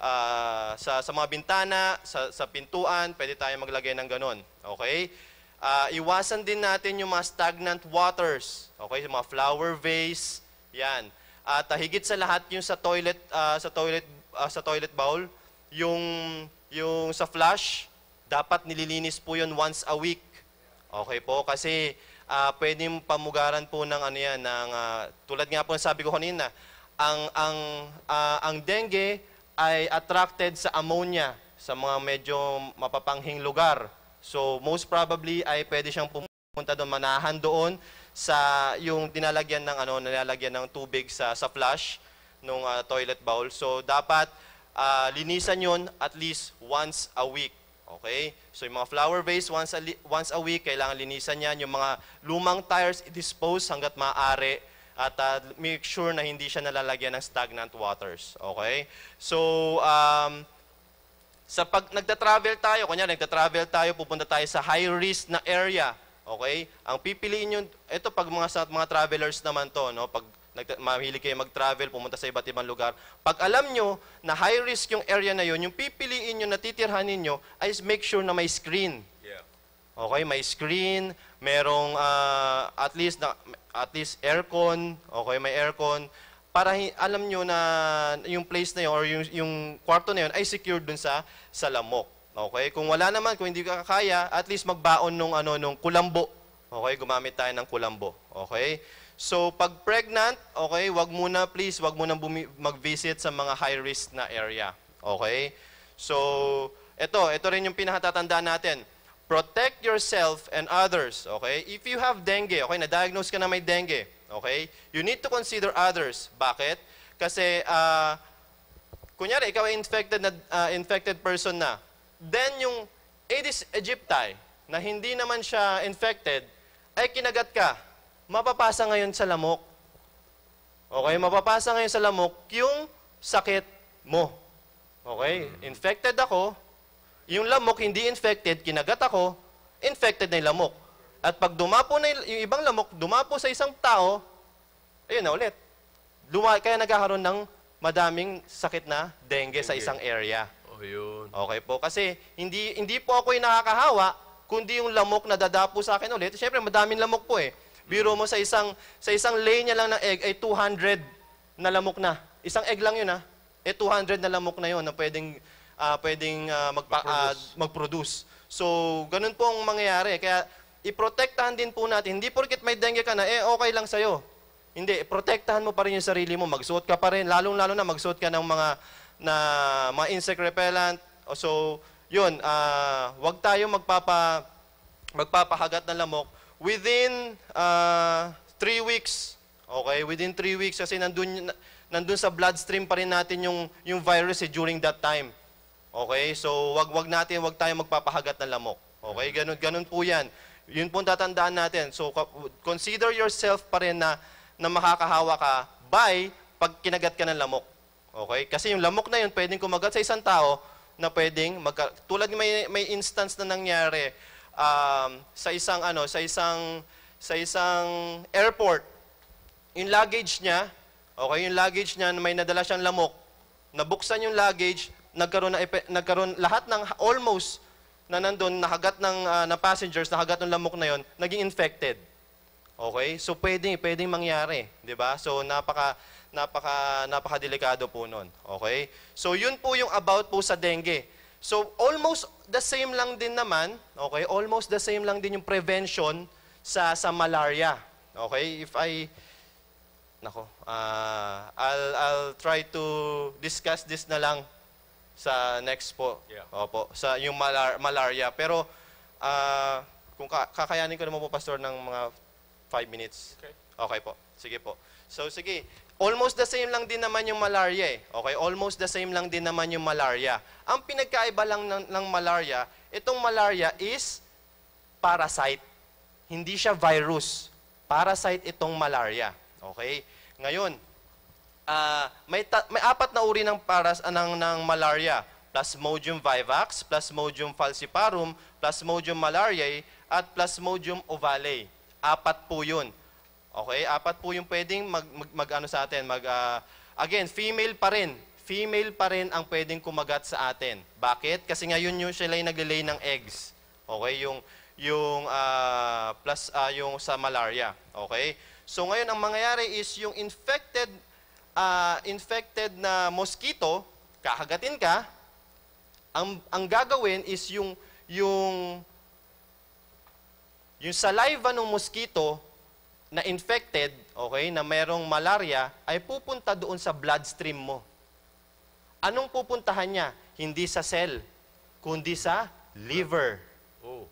uh, sa, sa mga bintana, sa, sa pintuan, pwede tayo maglagay ng ganun. Okay? Uh, iwasan din natin yung mga stagnant waters. Okay, yung mga flower vase, yan. At uh, higit sa lahat yung sa toilet uh, sa toilet uh, sa toilet bowl, yung yung sa flush, dapat nililinis po yun once a week. Okay po kasi uh, pwedeng pamugaran po ng ano yan ng uh, tulad nga po sabi ko kanina, ang ang uh, ang dengue ay attracted sa ammonia sa mga medyo mapapanghing lugar. So most probably ay pwede siyang pumunta doon manahan doon sa yung dinalagyan ng ano nilalagyan ng tubig sa sa flush nung uh, toilet bowl. So dapat uh, linisan 'yon at least once a week. Okay? So yung mga flower vase once a, once a week kailangan linisan 'yan. Yung mga lumang tires i-dispose hangga't maaari at uh, make sure na hindi siya nalalagyan ng stagnant waters. Okay? So, um, sa pag nagta-travel tayo, kunya nagta-travel tayo, pupunta tayo sa high risk na area. Okay? Ang pipiliin niyo, ito pag mga sa mga travelers naman 'to, no? Pag mahilig kayo mag-travel, pumunta sa iba't ibang lugar. Pag alam nyo na high risk yung area na yun, yung pipiliin nyo, natitirhanin nyo, ay make sure na may screen. Okay, may screen, merong uh, at least na, at least aircon, okay, may aircon para alam nyo na yung place na yun or yung, yung kwarto na yun ay secured dun sa sa lamok. Okay? Kung wala naman, kung hindi ka kaya, at least magbaon nung ano nung kulambo. Okay? Gumamit tayo ng kulambo. Okay? So, pag pregnant, okay, wag muna please, wag muna mag-visit sa mga high risk na area. Okay? So, ito, ito rin yung pinakatatanda natin. Protect yourself and others, okay? If you have dengue, okay, na-diagnose ka na may dengue, okay? You need to consider others. Bakit? Kasi, uh, kunyari, ikaw ay infected, na, uh, infected person na. Then, yung Aedes aegypti, na hindi naman siya infected, ay kinagat ka. Mapapasa ngayon sa lamok. Okay? Mapapasa ngayon sa lamok yung sakit mo. Okay? Infected ako, yung lamok hindi infected, kinagat ako, infected na yung lamok. At pag dumapo na yung ibang lamok, dumapo sa isang tao, ayun na ulit. Luma, kaya nagkakaroon ng madaming sakit na dengue, sa isang area. Oh, yun. Okay po. Kasi hindi, hindi po ako yung nakakahawa, kundi yung lamok na dadapo sa akin ulit. Siyempre, madaming lamok po eh. Biro mm. mo sa isang sa isang lay niya lang ng egg ay 200 na lamok na. Isang egg lang 'yun ah. Eh 200 na lamok na yun na pwedeng uh, pwedeng uh, magpa, ah, mag-produce. Uh, mag-produce. So, ganun po ang mangyayari. Kaya, iprotektahan din po natin. Hindi porkit may dengue ka na, eh, okay lang sa'yo. Hindi, protektahan mo pa rin yung sarili mo. Magsuot ka pa rin. Lalong-lalo na magsuot ka ng mga, na, mga insect repellent. So, yun, uh, wag tayo magpapa, magpapahagat ng lamok within uh, three weeks. Okay, within three weeks kasi nandun, nandun sa bloodstream pa rin natin yung, yung virus eh, during that time. Okay? So, wag wag natin, wag tayong magpapahagat ng lamok. Okay? Mm-hmm. Ganun, ganun po yan. Yun po tatandaan natin. So, consider yourself pa rin na, na makakahawa ka by pag kinagat ka ng lamok. Okay? Kasi yung lamok na yun, pwedeng kumagat sa isang tao na pwedeng magka... Tulad may, may instance na nangyari um, sa isang ano, sa isang sa isang airport. Yung luggage niya, okay, yung luggage niya, may nadala siyang lamok. Nabuksan yung luggage, nagkaroon na nagkaroon lahat ng almost na nandoon nahagat ng uh, na passengers, nakagat ng lamok na 'yon, naging infected. Okay? So pwedeng pwedeng mangyari, 'di ba? So napaka napaka napakadelikado po noon. Okay? So 'yun po yung about po sa dengue. So almost the same lang din naman, okay? Almost the same lang din yung prevention sa sa malaria. Okay? If I Nako, uh, I'll I'll try to discuss this na lang sa next po. Yeah. Opo. Sa yung malar malaria. Pero uh, kung ka kakayanin ko naman po, Pastor, ng mga 5 minutes. Okay. Okay po. Sige po. So, sige. Almost the same lang din naman yung malaria eh. Okay? Almost the same lang din naman yung malaria. Ang pinagkaiba lang ng, ng malaria, itong malaria is parasite. Hindi siya virus. Parasite itong malaria. Okay? Ngayon, uh, may, ta- may apat na uri ng, paras, uh, ng, malaria. Plasmodium vivax, Plasmodium falciparum, Plasmodium malariae, at Plasmodium ovale. Apat po yun. Okay? Apat po yung pwedeng mag, mag, mag ano sa atin. Mag, uh, again, female pa rin. Female pa rin ang pwedeng kumagat sa atin. Bakit? Kasi ngayon yung sila yung naglilay ng eggs. Okay? Yung, yung, uh, plus, uh, yung sa malaria. Okay? So ngayon, ang mangyayari is yung infected uh, infected na mosquito, kakagatin ka, ang, ang gagawin is yung, yung, yung saliva ng mosquito na infected, okay, na mayroong malaria, ay pupunta doon sa bloodstream mo. Anong pupuntahan niya? Hindi sa cell, kundi sa liver. Oh.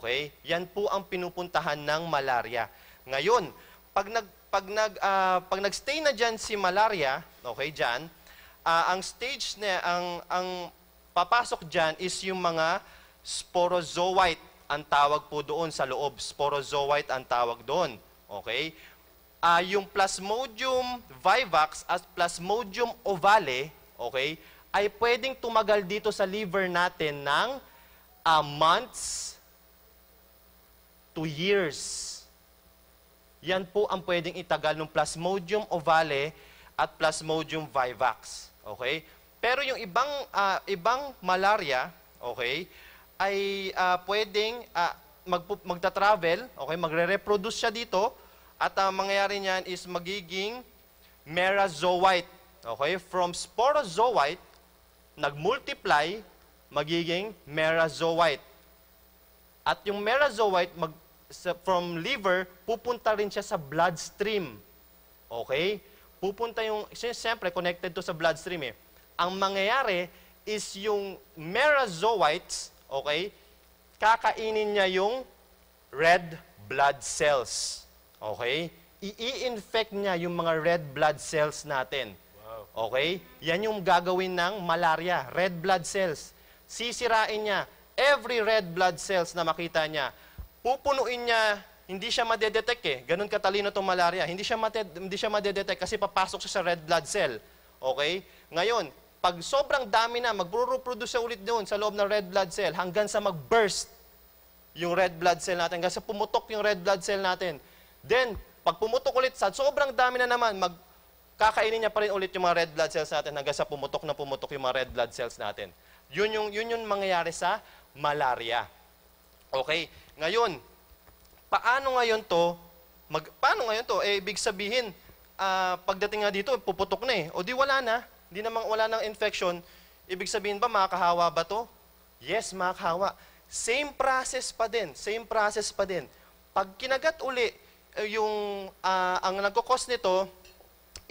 Okay? Yan po ang pinupuntahan ng malaria. Ngayon, pag nag pag, nag, uh, pag nagstay na diyan si malaria, okay, dyan, uh, ang stage na, ang, ang papasok diyan is yung mga sporozoite ang tawag po doon sa loob. Sporozoite ang tawag doon. Okay? Uh, yung Plasmodium vivax at Plasmodium ovale, okay, ay pwedeng tumagal dito sa liver natin ng uh, months to years yan po ang pwedeng itagal ng Plasmodium ovale at Plasmodium vivax. Okay? Pero yung ibang uh, ibang malaria, okay, ay uh, pwedeng uh, ah, mag magta-travel, okay, magre-reproduce siya dito at ang uh, mangyayari niyan is magiging merazoite. Okay? From sporozoite nagmultiply magiging merazoite. At yung merazoite mag sa, from liver, pupunta rin siya sa bloodstream. Okay? Pupunta yung, siyempre, connected to sa bloodstream eh. Ang mangyayari is yung merozoites, okay, kakainin niya yung red blood cells. Okay? I-infect niya yung mga red blood cells natin. Okay? Yan yung gagawin ng malaria, red blood cells. Sisirain niya every red blood cells na makita niya pupunuin niya, hindi siya madedetect eh. Ganun katalino itong malaria. Hindi siya, mate, hindi siya madedetect kasi papasok siya sa red blood cell. Okay? Ngayon, pag sobrang dami na, magpro-reproduce siya ulit doon sa loob ng red blood cell hanggang sa mag-burst yung red blood cell natin, hanggang sa pumutok yung red blood cell natin. Then, pag pumutok ulit sa sobrang dami na naman, mag, kakainin niya pa rin ulit yung mga red blood cells natin hanggang sa pumutok na pumutok yung mga red blood cells natin. Yun yung, yun yung mangyayari sa malaria. Okay? Ngayon, paano ngayon to, mag, paano ngayon to, eh, ibig sabihin, uh, pagdating nga dito, puputok na eh. O di wala na, di namang wala ng infection, ibig sabihin ba, makakahawa ba to? Yes, makakahawa. Same process pa din, same process pa din. Pag kinagat uli, eh, yung, uh, ang nagkakos nito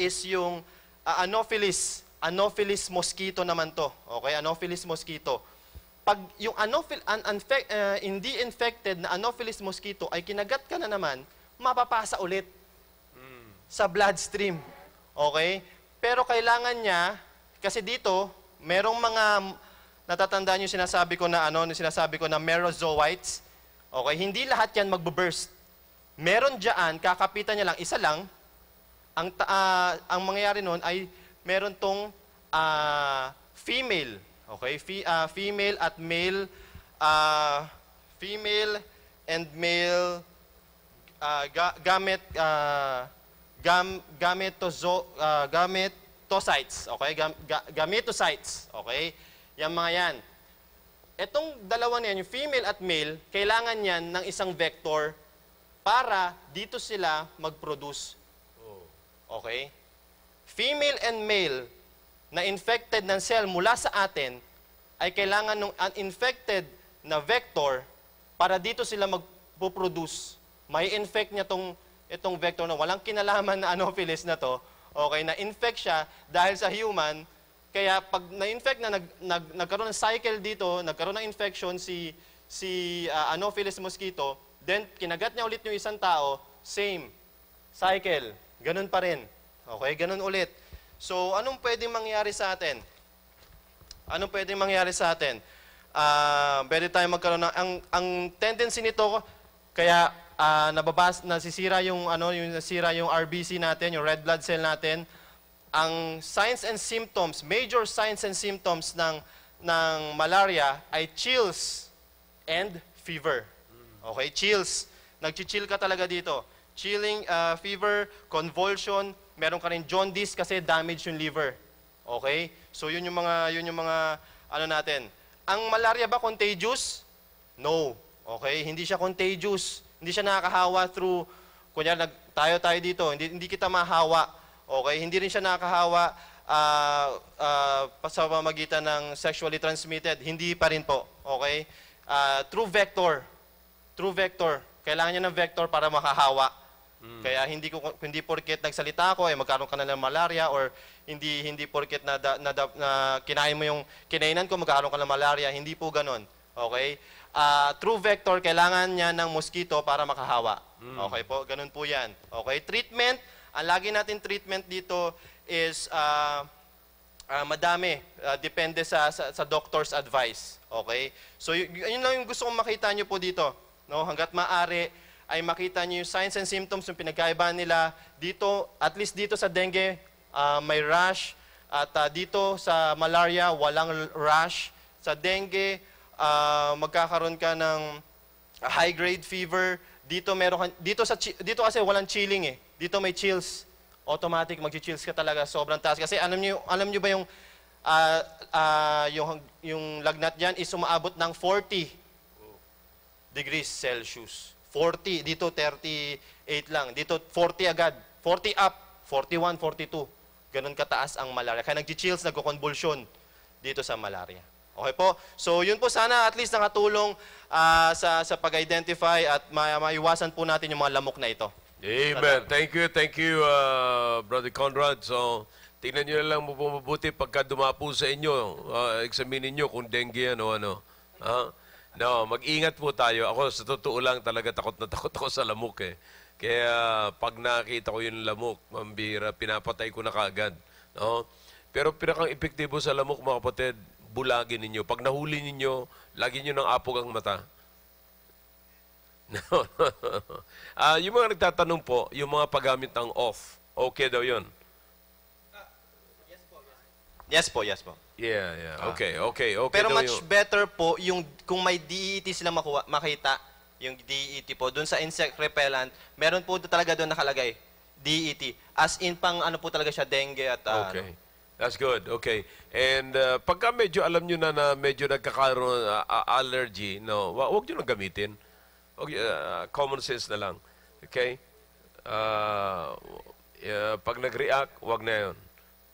is yung uh, anopheles, anopheles mosquito naman to. Okay, anopheles mosquito pag yung anophil, un, unfec, uh, eh, hindi infected na anopheles mosquito ay kinagat ka na naman, mapapasa ulit mm. sa bloodstream. Okay? Pero kailangan niya, kasi dito, merong mga, natatandaan yung sinasabi ko na ano, yung sinasabi ko na merozoites. Okay? Hindi lahat yan magbo-burst. Meron dyan, kakapitan niya lang, isa lang, ang, uh, ang mangyayari noon ay meron tong uh, female Okay? Fe uh, female at male, uh, female and male uh, ga gamit, uh, gam gametozo uh, gametocytes. Okay? Gam ga gametocytes. Okay? Yan mga yan. Itong dalawa na yan, yung female at male, kailangan yan ng isang vector para dito sila mag-produce. Oh. Okay? Female and male, na infected ng cell mula sa atin ay kailangan ng uninfected na vector para dito sila magpo-produce. May infect niya tong, itong vector na walang kinalaman na anopheles na to. Okay, na-infect siya dahil sa human. Kaya pag na-infect na, nag, nag, nagkaroon ng cycle dito, nagkaroon ng infection si, si uh, anopheles mosquito, then kinagat niya ulit yung isang tao, same. Cycle. Ganun pa rin. Okay, ganun ulit. So, anong pwedeng mangyari sa atin? Anong pwedeng mangyari sa atin? Uh, pwede tayo magkaroon ng... Ang, ang tendency nito, kaya uh, nababas, nasisira yung, ano, yung, nasira yung RBC natin, yung red blood cell natin, ang signs and symptoms, major signs and symptoms ng, ng malaria ay chills and fever. Okay, chills. Nag-chill ka talaga dito. Chilling, uh, fever, convulsion, meron ka rin jaundice kasi damage yung liver. Okay? So yun yung mga yun yung mga ano natin. Ang malaria ba contagious? No. Okay, hindi siya contagious. Hindi siya nakakahawa through kunya nag tayo tayo dito, hindi hindi kita mahawa. Okay, hindi rin siya nakakahawa uh, uh, sa pamamagitan ng sexually transmitted. Hindi pa rin po. Okay? Uh, ah, true vector. True vector. Kailangan niya ng vector para makahawa. Mm. Kaya hindi ko hindi porket nagsalita ako ay eh, magkaroon ka na ng malaria or hindi hindi porket na, da, na, da, na kinain mo yung kinainan ko magkaroon ka ng malaria, hindi po ganoon. Okay? Uh, true vector, kailangan niya ng mosquito para makahawa. Mm. Okay po? Ganun po yan. Okay? Treatment, ang lagi natin treatment dito is uh, uh, madami. Uh, depende sa, sa, sa doctor's advice. Okay? So, yun, yun lang yung gusto kong makita niyo po dito. No? Hanggat maaari, ay makita niyo yung signs and symptoms yung pinagkaiba nila. Dito, at least dito sa dengue, uh, may rash. At uh, dito sa malaria, walang rash. Sa dengue, uh, magkakaroon ka ng high grade fever. Dito meron dito sa dito kasi walang chilling eh. Dito may chills. Automatic magchi-chills ka talaga, sobrang taas kasi alam niyo alam niyo ba yung uh, uh, yung yung lagnat diyan is umaabot ng 40 degrees Celsius. 40, dito 38 lang, dito 40 agad, 40 up, 41, 42. Ganun kataas ang malaria. Kaya nag-chills, nagko-convulsion dito sa malaria. Okay po? So yun po sana at least nakatulong uh, sa, sa pag-identify at ma maiwasan po natin yung mga lamok na ito. Amen. Thank you, thank you, uh, Brother Conrad. So, tingnan nyo lang mabuti pagka dumapo sa inyo. Uh, examinin nyo kung dengue ano, ano. Ha? No, mag-ingat po tayo. Ako, sa totoo lang, talaga takot na takot ako sa lamok eh. Kaya pag nakita ko yung lamok, mambira, pinapatay ko na kagad. No? Pero pinakang epektibo sa lamok, mga kapatid, bulagi ninyo. Pag nahuli ninyo, lagi nyo ng apog ang mata. No, Uh, yung mga nagtatanong po, yung mga paggamit ng off, okay daw yun? Yes po, yes po. Yes po, yes po. Yeah, yeah. Okay, okay, okay. Pero much yun. better po yung kung may DEET sila makuha, makita, yung DEET po, dun sa insect repellent, meron po talaga doon nakalagay, DEET. As in pang ano po talaga siya, dengue at uh, okay. ano. That's good. Okay. And uh, pagka medyo alam nyo na na medyo nagkakaroon uh, allergy, no, wag nyo nang gamitin. Okay, uh, common sense na lang. Okay? Uh, uh, pag nag-react, wag na yun.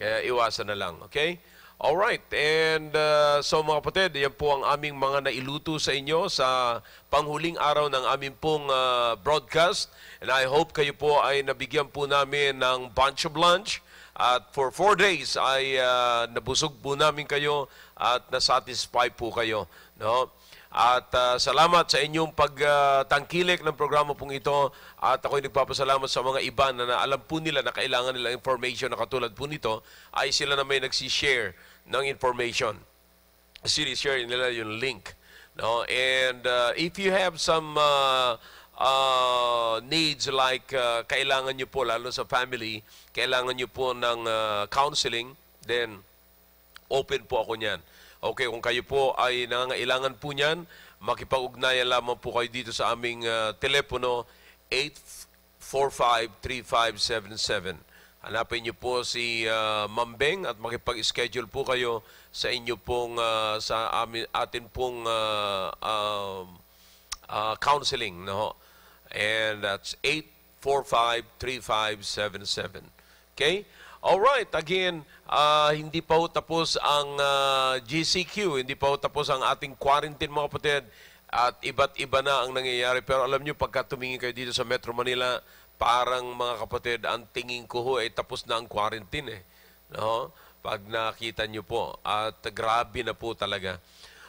Kaya iwasan na lang. Okay? All right. and uh, so mga kapatid, yan po ang aming mga nailuto sa inyo sa panghuling araw ng aming pong uh, broadcast. And I hope kayo po ay nabigyan po namin ng bunch of lunch. At for four days ay uh, nabusog po namin kayo at nasatisfy po kayo. No? At uh, salamat sa inyong pagtangkilik uh, ng programa pong ito. At ako'y nagpapasalamat sa mga iba na alam po nila na kailangan nila information na katulad po nito ay sila na may nagsishare ng information. Sinishare nila yung link. No? And uh, if you have some uh, uh, needs like uh, kailangan nyo po, lalo sa family, kailangan nyo po ng uh, counseling, then open po ako niyan. Okay, kung kayo po ay nangangailangan po niyan, makipag-ugnayan lamang po kayo dito sa aming uh, telepono 845 Hanapin niyo po si uh, ah, Mambeng at makipag-schedule po kayo sa inyo pong uh, sa amin atin pong uh, uh, uh, counseling no. And that's 8453577. Okay? All right, again, uh, hindi pa po tapos ang uh, GCQ, hindi pa po tapos ang ating quarantine mga kapatid at iba't iba na ang nangyayari. Pero alam niyo pagka tumingin kayo dito sa Metro Manila, parang mga kapatid, ang tingin ko ho ay tapos na ang quarantine eh. No? Pag nakita nyo po. At grabe na po talaga.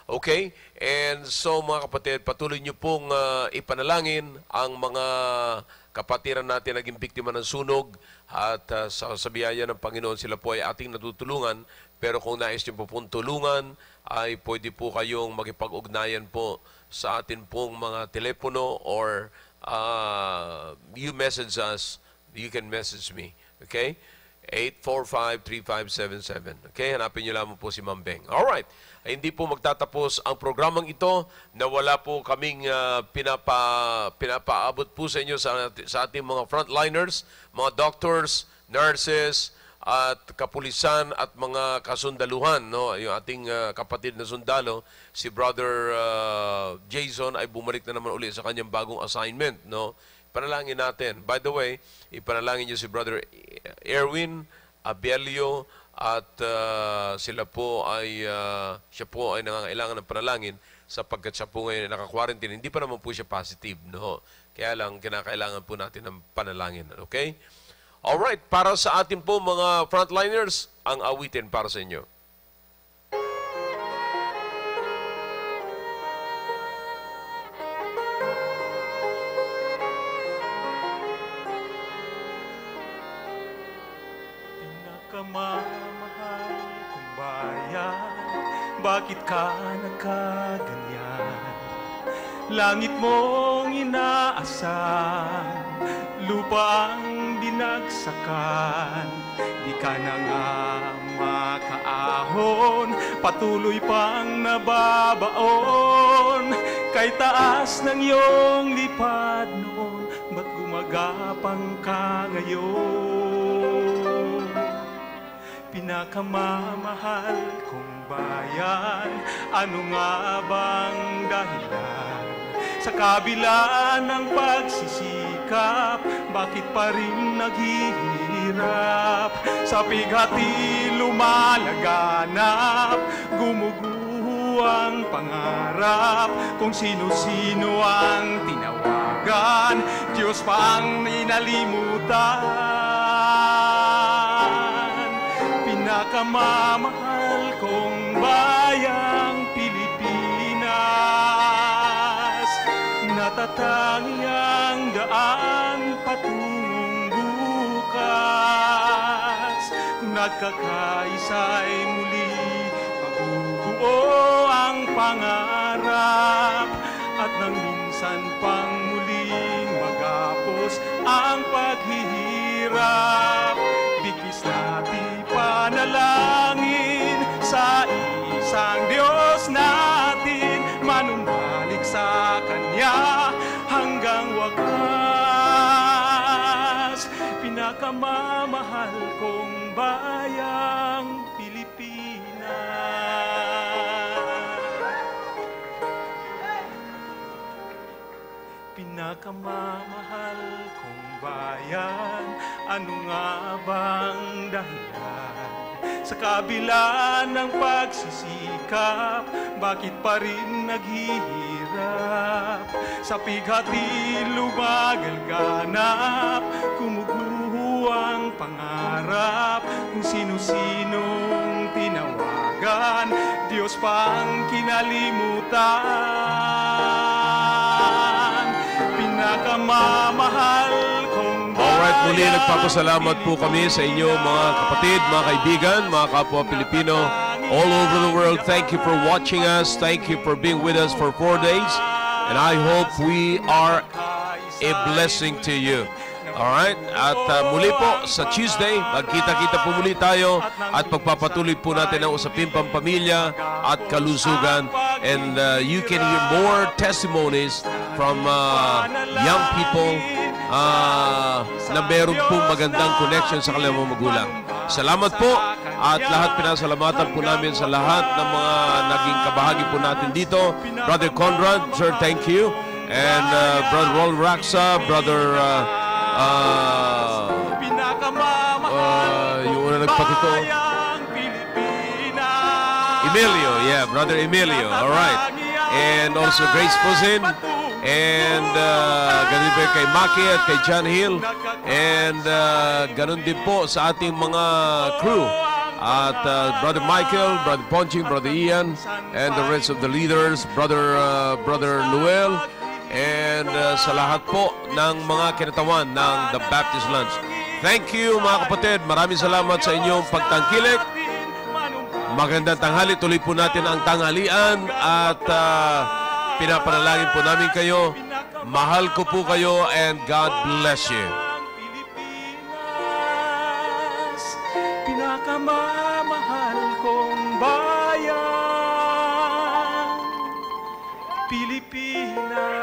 Okay? And so mga kapatid, patuloy nyo pong uh, ipanalangin ang mga kapatiran natin naging biktima ng sunog at uh, sa, sa biyaya ng Panginoon sila po ay ating natutulungan. Pero kung nais nyo po pong tulungan, ay pwede po kayong magipag-ugnayan po sa atin pong mga telepono or uh, you message us. You can message me. Okay? 845-3577. Okay? Hanapin niyo lamang po si Ma'am Beng. Alright. Ay, hindi po magtatapos ang programang ito na wala po kaming uh, pinapa, pinapaabot po sa inyo sa, sa ating mga frontliners, mga doctors, nurses, at kapulisan at mga kasundaluhan no yung ating uh, kapatid na sundalo si brother uh, Jason ay bumalik na naman uli sa kanyang bagong assignment no panalangin natin by the way ipanalangin niyo si brother Erwin Abelio at uh, sila po ay uh, siya po ay nangangailangan ng panalangin sapagkat siya po ngayon ay naka-quarantine hindi pa naman po siya positive no kaya lang kinakailangan po natin ng panalangin okay All right, para sa atin po mga frontliners, ang awitin para sa inyo. Pinakamamahal kong bakit ka nagkaganyan? Langit mong inaasam lupa ang dinagsakan Di ka na nga makaahon Patuloy pang nababaon Kay taas ng iyong lipad noon Ba't gumagapang ka ngayon? Pinakamamahal kong bayan Ano nga bang dahilan Sa kabila ng pagsisisi sikap Bakit pa rin naghihirap Sa pighati lumalaganap Gumuguho ang pangarap Kung sino-sino ang tinawagan Diyos pa ang inalimutan Pinakamamahal kong bayang Pilipinas Natatangi ang pagkakaisa'y muli mabubuo ang pangarap at nang minsan pang muling magapos ang paghihirap bigis natin panalangin sa isang Diyos natin manumbalik sa Kanya hanggang wakas pinakamamahal pagkamamahal kong bayan Ano nga bang dahilan Sa kabila ng pagsisikap Bakit pa rin naghihirap Sa pighati lumagal ganap Kumuguho ang pangarap Kung sino-sinong tinawagan Diyos pa ang kinalimutan mahal kong Alright, muli nagpapasalamat po kami sa inyo mga kapatid, mga kaibigan, mga kapwa Pilipino all over the world. Thank you for watching us. Thank you for being with us for four days. And I hope we are a blessing to you. Alright, at uh, muli po sa Tuesday, magkita-kita po muli tayo at pagpapatuloy po natin ang usapin pamilya at kalusugan. And uh, you can hear more testimonies from uh, young people uh, na meron po magandang connection sa kanilang mga magulang. Salamat po at lahat pinasalamatan po namin sa lahat ng mga naging kabahagi po natin dito. Brother Conrad, sir, thank you. And uh, Brother Roland Raxa, Brother... Uh, Ah, uh, pinakamamahal uh, yung una nagpakito. Emilio, yeah, brother Emilio. All right. And also Grace Posin. And uh, ganun din kay Maki at kay John Hill. And uh, ganun din po sa ating mga crew. At uh, Brother Michael, Brother Ponching, Brother Ian, and the rest of the leaders, Brother uh, Brother Noel, and uh, sa lahat po ng mga kinatawan ng The Baptist Lunch. Thank you mga kapatid. Maraming salamat sa inyong pagtangkilik. Magandang tanghali. Tuloy po natin ang tanghalian at uh, pinapanalangin po namin kayo. Mahal ko po kayo and God bless you. Pinakamamahal kong bayan Pilipinas